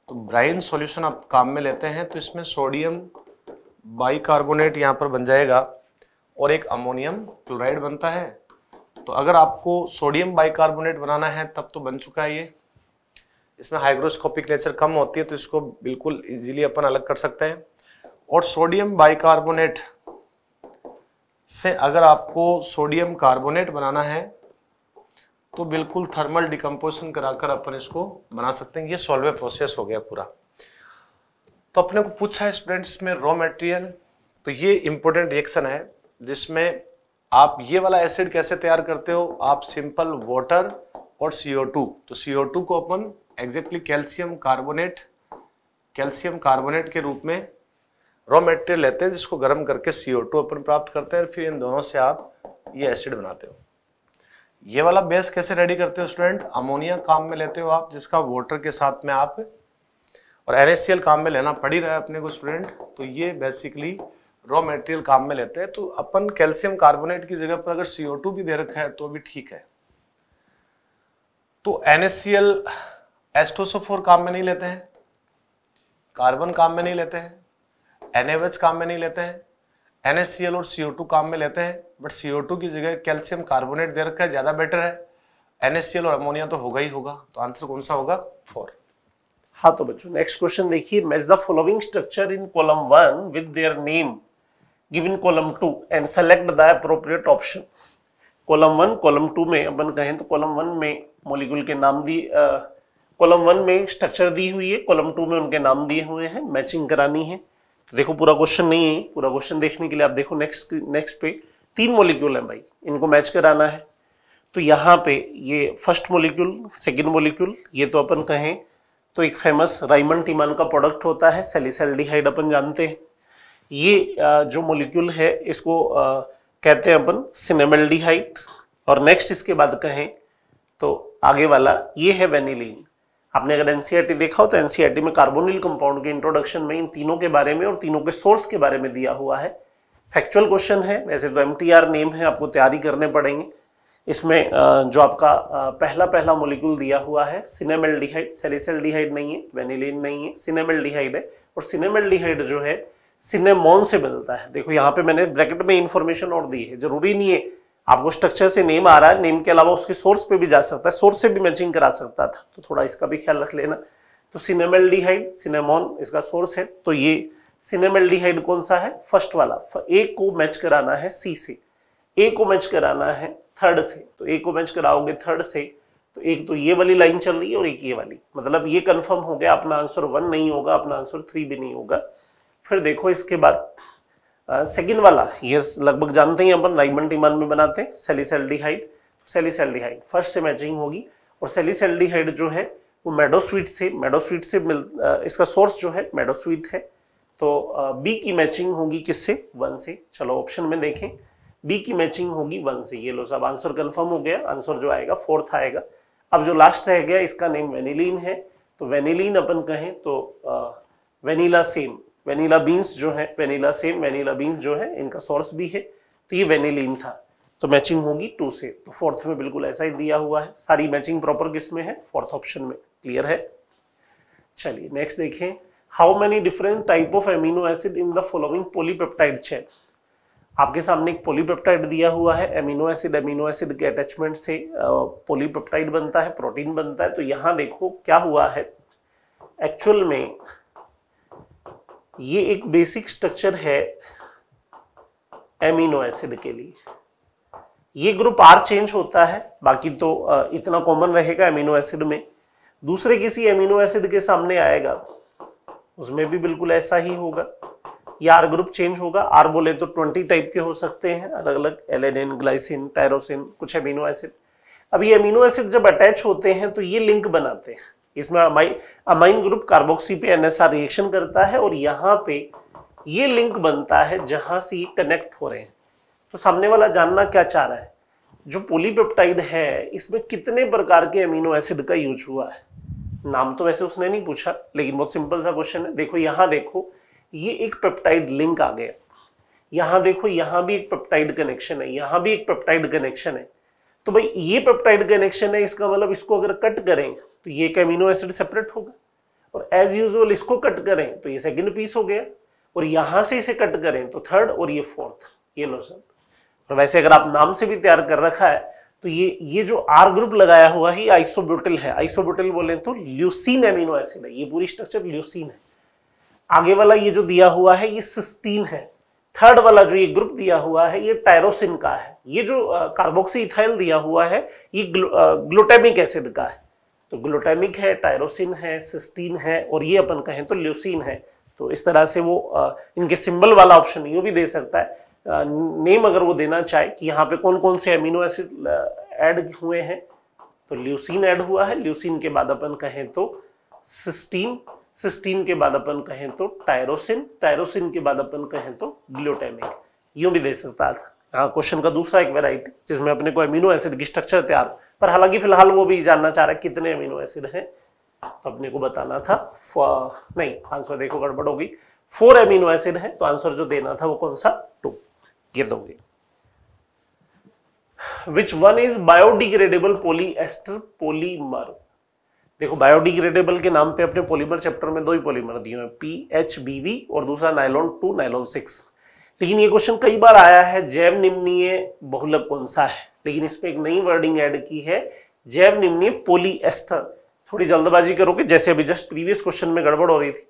तो ब्राइन सॉल्यूशन आप काम में लेते हैं तो इसमें सोडियम बाइकार्बोनेट यहाँ पर बन जाएगा और एक अमोनियम क्लोराइड बनता है तो अगर आपको सोडियम बाइकार्बोनेट बनाना है तब तो बन चुका है ये इसमें हाइग्रोस्कोपिक नेचर कम होती है तो इसको बिल्कुल इजीली अपन अलग कर सकते हैं और सोडियम बाइकार्बोनेट से अगर आपको सोडियम कार्बोनेट बनाना है को बिल्कुल थर्मल डिकम्पोजन कराकर अपन इसको बना सकते हैं ये सॉल्वे प्रोसेस हो गया पूरा तो अपने को पूछा है स्टूडेंट्स में रॉ मटेरियल तो ये इंपॉर्टेंट रिएक्शन है जिसमें आप ये वाला एसिड कैसे तैयार करते हो आप सिंपल वाटर और टू तो टू को अपन exactly calcium carbonate calcium carbonate के रूप में रॉ मटेरियल लेते हैं जिसको गर्म करके टू अपन प्राप्त करते हैं फिर इन दोनों से आप ये एसिड बनाते हो ये वाला बेस कैसे रेडी करते हो स्टूडेंट अमोनिया काम में लेते हो आप जिसका वाटर के साथ में आप और एन काम में लेना पड़ ही रहा है अपने को स्टूडेंट तो ये बेसिकली रॉ मटेरियल काम में लेते हैं तो अपन कैल्शियम कार्बोनेट की जगह पर अगर CO2 भी दे रखा है तो भी ठीक है तो एन एस्टोसोफोर काम में नहीं लेते हैं कार्बन काम में नहीं लेते हैं एनएवएच काम में नहीं लेते हैं एन और सी काम में लेते हैं बट सी की जगह कैल्शियम कार्बोनेट दे रखा है ज़्यादा बेटर है एन और अमोनिया तो होगा ही होगा तो आंसर कौन सा होगा फोर हाँ तो बच्चों नेक्स्ट क्वेश्चन देखिए match the following structure in column one with their name given column two and select the appropriate option column one column two में अपन कहें तो कॉलम वन में मोलिकुल के नाम दिए कॉलम वन में स्ट्रक्चर दी हुई है कॉलम टू में उनके नाम दिए हुए हैं मैचिंग करानी है देखो पूरा क्वेश्चन नहीं है पूरा क्वेश्चन देखने के लिए आप देखो नेक्स्ट नेक्स्ट पे तीन मोलिक्यूल हैं भाई इनको मैच कराना है तो यहाँ पे ये फर्स्ट मोलिक्यूल सेकेंड मोलिक्यूल ये तो अपन कहें तो एक फेमस राइमन टीमान का प्रोडक्ट होता है सेलिसल्डिहाइड अपन जानते हैं ये जो मोलिक्यूल है इसको कहते हैं अपन सिनेमल्डिहाइड और नेक्स्ट इसके बाद कहें तो आगे वाला ये है वेनिलीन आपने अगर एनसीईआरटी e देखा हो तो एनसीईआरटी e में कार्बोनिल कंपाउंड के इंट्रोडक्शन में इन तीनों के बारे में और तीनों के सोर्स के बारे में दिया हुआ है फैक्चुअल क्वेश्चन है वैसे तो एम नेम है आपको तैयारी करने पड़ेंगे इसमें जो आपका पहला पहला मोलिक्यूल दिया हुआ है सिनेमेल्डिहाइड डिहाइड नहीं है वेनिलिन नहीं है डिहाइड है और डिहाइड जो है सिनेमोन से बदलता है देखो यहाँ पे मैंने ब्रैकेट में इन्फॉर्मेशन और दी है जरूरी नहीं है आपको स्ट्रक्चर से नेम आ रहा है नेम के अलावा उसके सोर्स पे भी जा सकता है सोर्स से भी मैचिंग करा सकता था तो थोड़ा इसका भी ख्याल रख लेना तो सिनेमेल्डिहाइड सिनेमोन इसका सोर्स है तो ये सिनेमेल्डिहाइड कौन सा है फर्स्ट वाला ए को मैच कराना है सी से ए को मैच कराना है थर्ड से तो ए को मैच कराओगे थर्ड से तो एक तो ये वाली लाइन चल रही है और एक ये वाली मतलब ये कंफर्म हो गया अपना आंसर वन नहीं होगा अपना आंसर थ्री भी नहीं होगा फिर देखो इसके बाद सेकेंड वाला ये लगभग जानते हैं अपन राइबन टीमान में बनाते हैं सेलिसल्डिहाइड सेलिसल्डिहाइड फर्स्ट से मैचिंग होगी और सेलिसल्डिहाइड जो है वो मेडोस्वीट से मेडोस्वीट से मिल इसका सोर्स जो है मेडोस्वीट है तो बी की मैचिंग होगी किससे वन से चलो ऑप्शन में देखें बी की मैचिंग होगी वन से ये लो साहब आंसर कन्फर्म हो गया आंसर जो आएगा फोर्थ आएगा अब जो लास्ट रह गया इसका नेम वेनिलीन है तो वेनिलीन अपन कहें तो वेनिला सेम वेनीला बीन्स जो है वेनीला सेम वेनीला बीन्स जो है इनका सोर्स भी है तो ये वेनिलीन था तो मैचिंग होगी टू से तो फोर्थ में बिल्कुल ऐसा ही दिया हुआ है सारी मैचिंग प्रॉपर किस में है फोर्थ ऑप्शन में क्लियर है चलिए नेक्स्ट देखें how many different type of amino acid in the following polypeptide chain आपके सामने एक पोलीपेप्टाइड दिया हुआ है एमिनो एसिड एमिनो एसिड के अटैचमेंट से पोलीपेप्टाइड बनता है प्रोटीन बनता है तो यहाँ देखो क्या हुआ है एक्चुअल में ये एक बेसिक स्ट्रक्चर है एमिनो एसिड के लिए ये ग्रुप आर चेंज होता है बाकी तो इतना कॉमन रहेगा एमिनो एसिड में दूसरे किसी एमिनो एसिड के सामने आएगा उसमें भी बिल्कुल ऐसा ही होगा ये आर ग्रुप चेंज होगा आर बोले तो ट्वेंटी टाइप के हो सकते हैं अलग अलग एलेनिन ग्लाइसिन टायरोसिन कुछ एमिनो एसिड अब ये अमीनो एसिड जब अटैच होते हैं तो ये लिंक बनाते हैं इसमें अमाइन अमाइन ग्रुप कार्बोक्सी पे एनएसआर रिएक्शन करता है और यहाँ पे ये लिंक बनता है जहां से ये कनेक्ट हो रहे हैं तो सामने वाला जानना क्या चाह रहा है जो पोलीपेप्टाइड है इसमें कितने प्रकार के अमीनो एसिड का यूज हुआ है नाम तो वैसे उसने नहीं पूछा लेकिन बहुत सिंपल सा क्वेश्चन है देखो यहाँ देखो ये एक पेप्टाइड लिंक आ गया यहाँ देखो यहाँ भी एक पेप्टाइड कनेक्शन है यहाँ भी एक पेप्टाइड कनेक्शन है तो भाई ये पेप्टाइड कनेक्शन है इसका मतलब इसको अगर कट करेंगे तो ये एक अमीनो एसिड सेपरेट होगा और एज यूजल इसको कट करें तो ये सेकेंड पीस हो गया और यहां से इसे कट करें तो थर्ड और ये फोर्थ ये लोशन और वैसे अगर आप नाम से भी तैयार कर रखा है तो ये ये जो आर ग्रुप लगाया हुआ ही आइसोब्यूटिल है आइसोब्यूटिल बोले तो ल्यूसिन एमिनो एसिड है ये पूरी स्ट्रक्चर ल्यूसिन है आगे वाला ये जो दिया हुआ है ये सिस्टीन है थर्ड वाला जो ये ग्रुप दिया हुआ है ये टायरोसिन का है ये जो कार्बोक्सी दिया हुआ है ये ग्लू, ग्लूटेमिक एसिड का है तो ग्लूटामिक है टायरोसिन है सिस्टीन है और ये अपन कहें तो ल्यूसिन है तो इस तरह से वो इनके सिंबल वाला ऑप्शन यू भी दे सकता है नेम अगर वो देना चाहे कि यहाँ पे कौन कौन से अमीनो एसिड ऐड हुए हैं तो ल्यूसिन ऐड हुआ है ल्यूसिन के बाद अपन कहें तो सिस्टीन सिस्टीन के बाद अपन कहें तो टायरोसिन टायरोसिन के बाद अपन कहें तो ग्लूटामिक यू भी दे सकता है हाँ क्वेश्चन का दूसरा एक वेराइटी जिसमें अपने को अमीनो एसिड की स्ट्रक्चर तैयार पर हालांकि फिलहाल वो भी जानना चाह रहा है कितने अमीनो एसिड हैं तो अपने को बताना था नहीं आंसर देखो गड़बड़ होगी फोर अमीनो एसिड है तो आंसर जो देना था वो कौन सा टू ये दोगे which one is biodegradable polyester polymer देखो बायोडिग्रेडेबल के नाम पे अपने पॉलीमर चैप्टर में दो ही पॉलीमर दिए हैं पी एच बीवी और दूसरा नाइलॉन टू नाइलॉन सिक्स लेकिन ये क्वेश्चन कई बार आया है जैव निम्नीय बहुलक कौन सा है लेकिन इसमें एक नई वर्डिंग ऐड की है जैव निम्नीय पोलीएस्टर थोड़ी जल्दबाजी करोगे जैसे अभी जस्ट प्रीवियस क्वेश्चन में गड़बड़ हो रही थी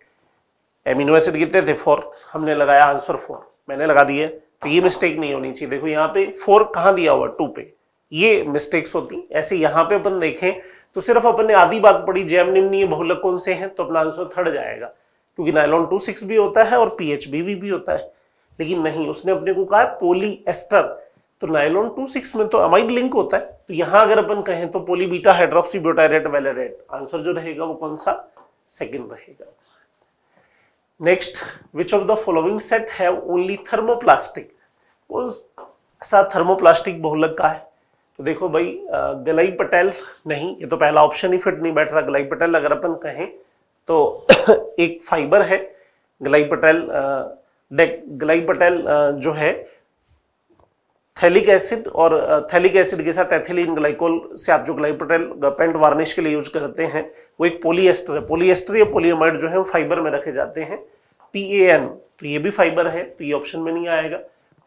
एमिनो एसिड गिरते थे फोर हमने लगाया आंसर फोर मैंने लगा दिया तो ये मिस्टेक नहीं होनी चाहिए देखो यहाँ पे फोर कहाँ दिया हुआ टू पे ये मिस्टेक्स होती ऐसे यहाँ पे अपन देखें तो सिर्फ अपन ने आधी बात पढ़ी जैम निम्नीय बहुलक कौन से हैं तो अपना आंसर थर्ड जाएगा क्योंकि नाइलॉन टू सिक्स भी होता है और पी एच बी भी, भी होता है लेकिन नहीं उसने अपने को कहा पोली एस्टर तो नाइलॉन टू सिक्स में तो अमाइड लिंक होता है तो यहां अगर अपन कहें तो poly beta hydroxy butyrate valerate answer जो रहेगा वो कौन सा सेकेंड रहेगा next which of the following set have only thermoplastic कौन सा थर्मोप्लास्टिक बहुलक का है तो देखो भाई गलाई पटेल नहीं ये तो पहला ऑप्शन ही फिट नहीं बैठ रहा गलाई पटेल अगर अपन कहें तो एक फाइबर है गलाई पटेल गलाई पटेल जो है थैलिक एसिड और थैलिक एसिड के साथ एथिलीन ग्लाइकोल से आप जो ग्लाइपोटेल पेंट वार्निश के लिए यूज करते हैं वो एक पोलिएस्टर है पोलिएस्टर या पोलियोमाइड जो है वो फाइबर में रखे जाते हैं पी ए एन तो ये भी फाइबर है तो ये ऑप्शन में नहीं आएगा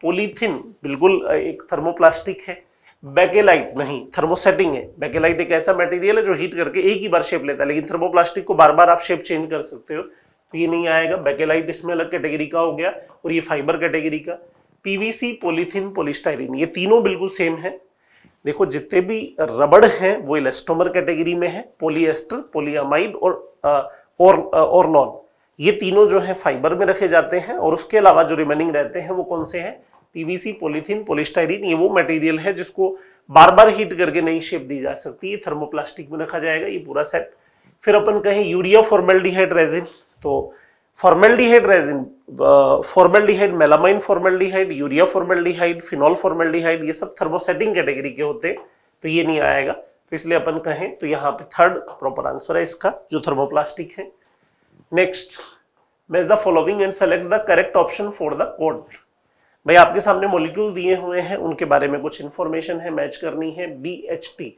पोलीथिन बिल्कुल एक थर्मोप्लास्टिक है बैकेलाइट नहीं थर्मोसेटिंग है बैकेलाइट एक ऐसा मटेरियल है जो हीट करके एक ही बार शेप लेता है लेकिन थर्मोप्लास्टिक को बार बार आप शेप चेंज कर सकते हो तो ये नहीं आएगा बैकेलाइट इसमें अलग कैटेगरी का हो गया और ये फाइबर कैटेगरी का पीवीसी पॉलीथीन पोलिस्टाइरिन ये तीनों बिल्कुल सेम है देखो जितने भी रबड़ हैं वो इलेस्टोमर कैटेगरी में है पोलिएस्टर पोलियामाइड और और और नॉन ये तीनों जो है फाइबर में रखे जाते हैं और उसके अलावा जो रिमेनिंग रहते हैं वो कौन से हैं पीवीसी पॉलीथीन पोलिस्टाइरिन ये वो मटेरियल है जिसको बार बार हीट करके नई शेप दी जा सकती है थर्मोप्लास्टिक में रखा जाएगा ये पूरा सेट फिर अपन कहें यूरिया फॉर्मेल्डिहाइड रेजिन तो formaldehyde resin formaldehyde melamine formaldehyde urea formaldehyde phenol formaldehyde ये सब थर्मोसेटिंग कैटेगरी के होते तो ये नहीं आएगा तो इसलिए अपन कहें तो यहाँ पे थर्ड प्रॉपर आंसर है इसका जो थर्मोप्लास्टिक है next match the following and select the correct option for the code भाई आपके सामने मोलिक्यूल दिए हुए हैं उनके बारे में कुछ इन्फॉर्मेशन है मैच करनी है बी एच टी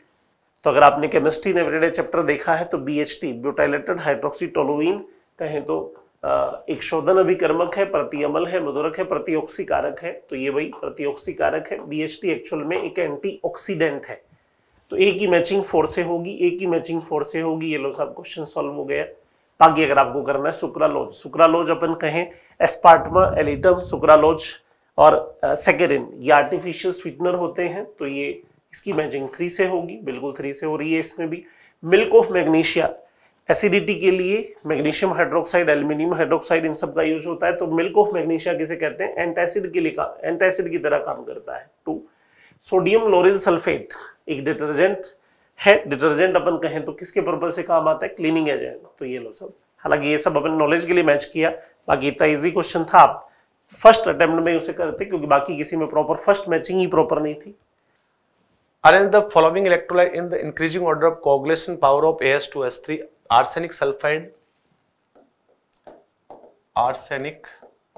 तो अगर आपने केमिस्ट्री ने एवरीडे चैप्टर देखा है तो B H T butylated hydroxytoluene कहें तो एक शोधन अभिकर्मक है प्रतिअमल है मधुरक है प्रतियोक्सी कारक है तो ये वही प्रतियोक्सी कारक है बीएचटी एक्चुअल में एक एंटी ऑक्सीडेंट है तो एक ही मैचिंग फोर से होगी एक ही मैचिंग फोर से होगी ये लो साहब क्वेश्चन सॉल्व हो गया बाकी अगर आपको करना है सुक्रालोज सुक्रालोज अपन कहें एस्पार्टमा एलिटम सुक्रालोज और सेकेरिन ये आर्टिफिशियल स्वीटनर होते हैं तो ये इसकी मैचिंग थ्री से होगी बिल्कुल थ्री से हो रही है इसमें भी मिल्क ऑफ मैग्नीशिया एसिडिटी के लिए मैग्नीशियम हाइड्रोक्साइड एल्यूमिनियम हाइड्रोक्साइड इन सब का यूज होता है तो मिल्क ऑफ मैग्नीशिया किसे कहते हैं एंटासिड के लिए एंटासिड की तरह काम करता है टू सोडियम लोरिल सल्फेट एक डिटर्जेंट है डिटर्जेंट अपन कहें तो किसके पर्पज से काम आता है क्लीनिंग एजेंट तो ये लो सब हालांकि ये सब अपने नॉलेज के लिए मैच किया बाकी इतना ईजी क्वेश्चन था आप फर्स्ट अटेम्प्ट में उसे करते क्योंकि बाकी किसी में प्रॉपर फर्स्ट मैचिंग ही प्रॉपर नहीं थी arrange the following electrolyte in the increasing order of coagulation power of A S two S three arsenic sulphide arsenic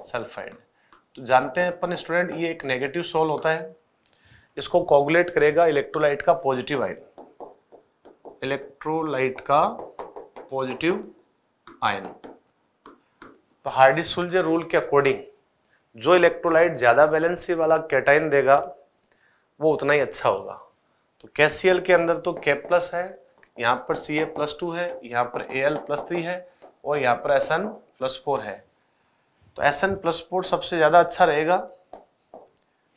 sulphide तो जानते हैं अपन स्टूडेंट ये एक नेगेटिव सोल होता है इसको कोगुलेट करेगा इलेक्ट्रोलाइट का पॉजिटिव आयन इलेक्ट्रोलाइट का पॉजिटिव आयन तो हार्डी सुलझे रूल के अकॉर्डिंग जो इलेक्ट्रोलाइट ज़्यादा बैलेंसी वाला कैटाइन देगा वो उतना ही अच्छा होगा तो कैसीएल के अंदर तो के प्लस है यहाँ पर सी ए प्लस टू है यहाँ पर ए एल प्लस थ्री है और यहाँ पर एस एन प्लस फोर है तो एस एन प्लस फोर सबसे ज़्यादा अच्छा रहेगा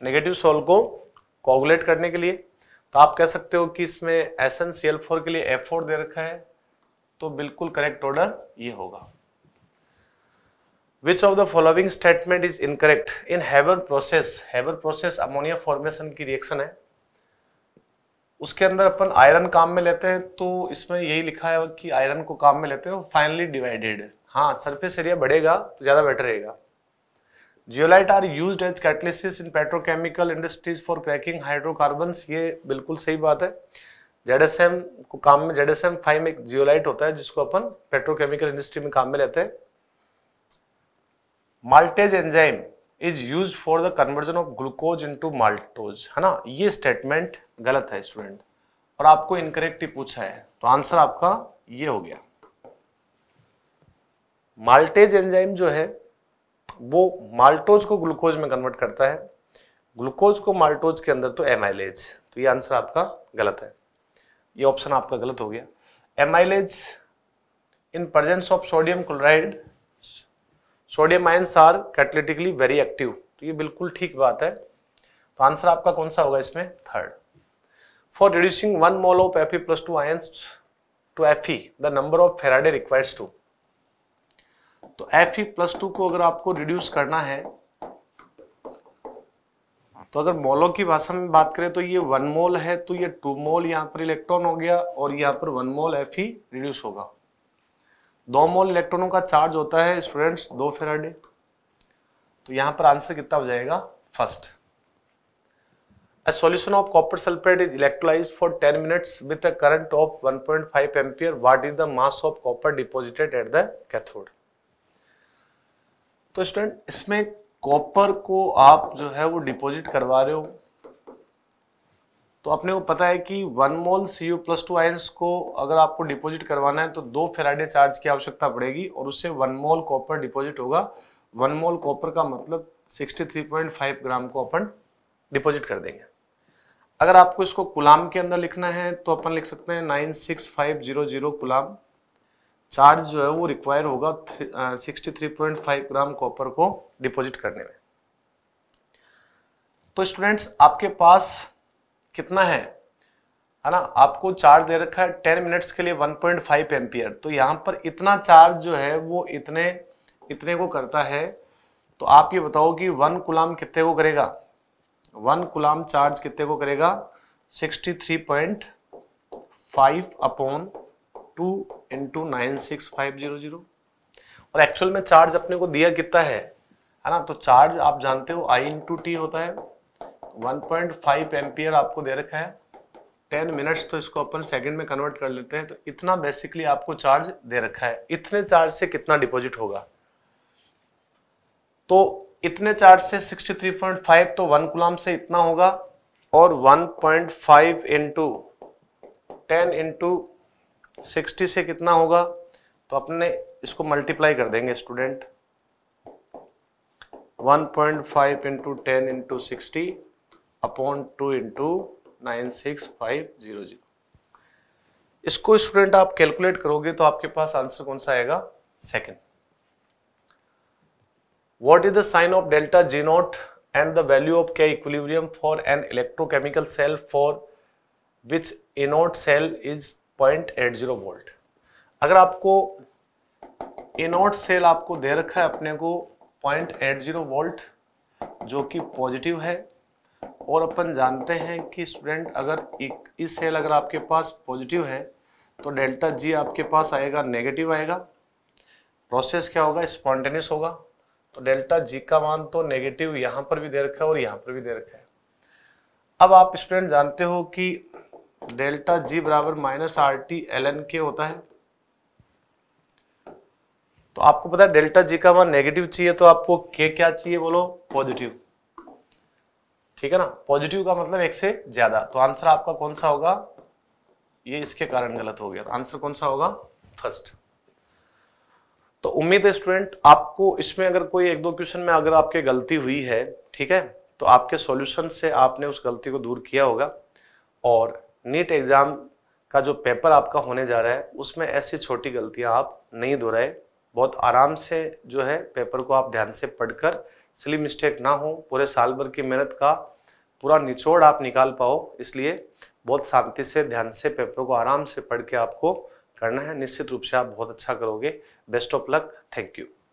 नेगेटिव सोल को कोगुलेट करने के लिए तो आप कह सकते हो कि इसमें S N C L four के लिए एफ फोर दे रखा है तो बिल्कुल करेक्ट ऑर्डर ये होगा which of the following statement is incorrect in Haber process Haber process ammonia formation की रिएक्शन है उसके अंदर अपन आयरन काम में लेते हैं तो इसमें यही लिखा है कि आयरन को काम में लेते हैं फाइनली डिवाइडेड हाँ सरफेस एरिया बढ़ेगा तो ज़्यादा बेटर रहेगा zeolite are use as catalysis in petrochemical industries for cracking hydrocarbon ये बिल्कुल सही बात है जेड को काम में जेड एस फाइव एक जियोलाइट होता है जिसको अपन पेट्रोकेमिकल इंडस्ट्री में काम में लेते हैं maltase enzyme is use for the conversion of glucose to maltose है ना ये स्टेटमेंट गलत है स्टूडेंट और आपको इनकरेक्ट ही पूछा है तो आंसर आपका ये हो गया माल्टेज एंजाइम जो है वो माल्टोज को ग्लूकोज में कन्वर्ट करता है ग्लूकोज को माल्टोज के अंदर तो एमाइलेज तो ये आंसर आपका गलत है ये ऑप्शन आपका गलत हो गया amylase in presence of sodium chloride sodium ions are catalytically very active तो ये बिल्कुल ठीक बात है तो आंसर आपका कौन सा होगा इसमें third for reducing one mole of F plus two ions to F the number of faraday requires two तो एफ प्लस टू को अगर आपको रिड्यूस करना है तो अगर मोलो की भाषा में बात करें तो ये वन मोल है तो ये टू मोल यहां पर इलेक्ट्रॉन हो गया और यहां पर वन मोल एफ रिड्यूस होगा दो मोल इलेक्ट्रॉनों का चार्ज होता है स्टूडेंट्स दो फेराडे तो यहां पर आंसर कितना हो जाएगा first a solution of copper sulphate is electrolyse for ten minutes with a current of one point five ampere what is the mass of copper deposited at the cathode तो student इसमें copper को आप जो है वो deposit करवा रहे हो तो अपने को पता है कि one mole C U plus two ions को अगर आपको डिपॉजिट करवाना है तो दो फेराडे चार्ज की आवश्यकता पड़ेगी और उससे वन मोल कॉपर डिपॉजिट होगा वन मोल कॉपर का मतलब 63.5 ग्राम को अपन डिपॉजिट कर देंगे अगर आपको इसको गुलाम के अंदर लिखना है तो अपन लिख सकते हैं nine six five zero zero coulomb charge जो है वो रिक्वायर होगा sixty three point five gram copper को डिपॉजिट करने में तो स्टूडेंट्स आपके पास कितना है है ना आपको चार्ज दे रखा है टेन मिनट्स के लिए वन पॉइंट फाइव एम्पियर तो यहाँ पर इतना चार्ज जो है वो इतने इतने को करता है तो आप ये बताओ कि वन गुलाम कितने को करेगा वन गुलाम चार्ज कितने को करेगा sixty three point five upon two into nine six five zero zero और एक्चुअल में चार्ज अपने को दिया कितना है है ना तो चार्ज आप जानते हो आई इंटू टी होता है 1.5 एम्पियर आपको दे रखा है 10 मिनट्स तो इसको अपन सेकंड में कन्वर्ट कर लेते हैं तो इतना बेसिकली आपको चार्ज दे रखा है इतने चार्ज से कितना डिपॉजिट होगा तो इतने चार्ज से 63.5 तो 1 गुलाम से इतना होगा और 1.5 point five into ten into से कितना होगा तो अपने इसको मल्टीप्लाई कर देंगे student 1.5 point five into ten into sixty upon two into nine six five zero zero इसको स्टूडेंट आप कैलकुलेट करोगे तो आपके पास आंसर कौन सा आएगा second what is the sign of delta G naught and the value of क्या equilibrium for an electrochemical cell for which E naught cell is point eight zero volt अगर आपको इनोट सेल आपको दे रखा है अपने को पॉइंट एट जीरो वोल्ट जो कि पॉजिटिव है और अपन जानते हैं कि स्टूडेंट अगर इस सेल अगर आपके पास पॉजिटिव है तो डेल्टा जी आपके पास आएगा नेगेटिव आएगा प्रोसेस क्या होगा स्पॉन्टेनियस होगा तो डेल्टा जी का मान तो नेगेटिव यहाँ पर भी दे रखा है और यहाँ पर भी दे रखा है अब आप स्टूडेंट जानते हो कि डेल्टा जी बराबर minus R T L N के होता है तो आपको पता है डेल्टा जी का मान नेगेटिव चाहिए तो आपको के क्या चाहिए बोलो पॉजिटिव ठीक है ना पॉजिटिव का मतलब एक से ज्यादा तो आंसर आपका कौन सा होगा ये इसके कारण गलत हो गया आंसर तो कौन सा होगा फर्स्ट तो उम्मीद है स्टूडेंट आपको इसमें अगर कोई एक दो क्वेश्चन में अगर आपके गलती हुई है ठीक है तो आपके सॉल्यूशन से आपने उस गलती को दूर किया होगा और नीट एग्जाम का जो पेपर आपका होने जा रहा है उसमें ऐसी छोटी गलतियां आप नहीं दोहराए बहुत आराम से जो है पेपर को आप ध्यान से पढ़कर सिली मिस्टेक ना हो पूरे साल भर की मेहनत का पूरा निचोड़ आप निकाल पाओ इसलिए बहुत शांति से ध्यान से पेपर को आराम से पढ़ के आपको करना है निश्चित रूप से आप बहुत अच्छा करोगे best of luck thank you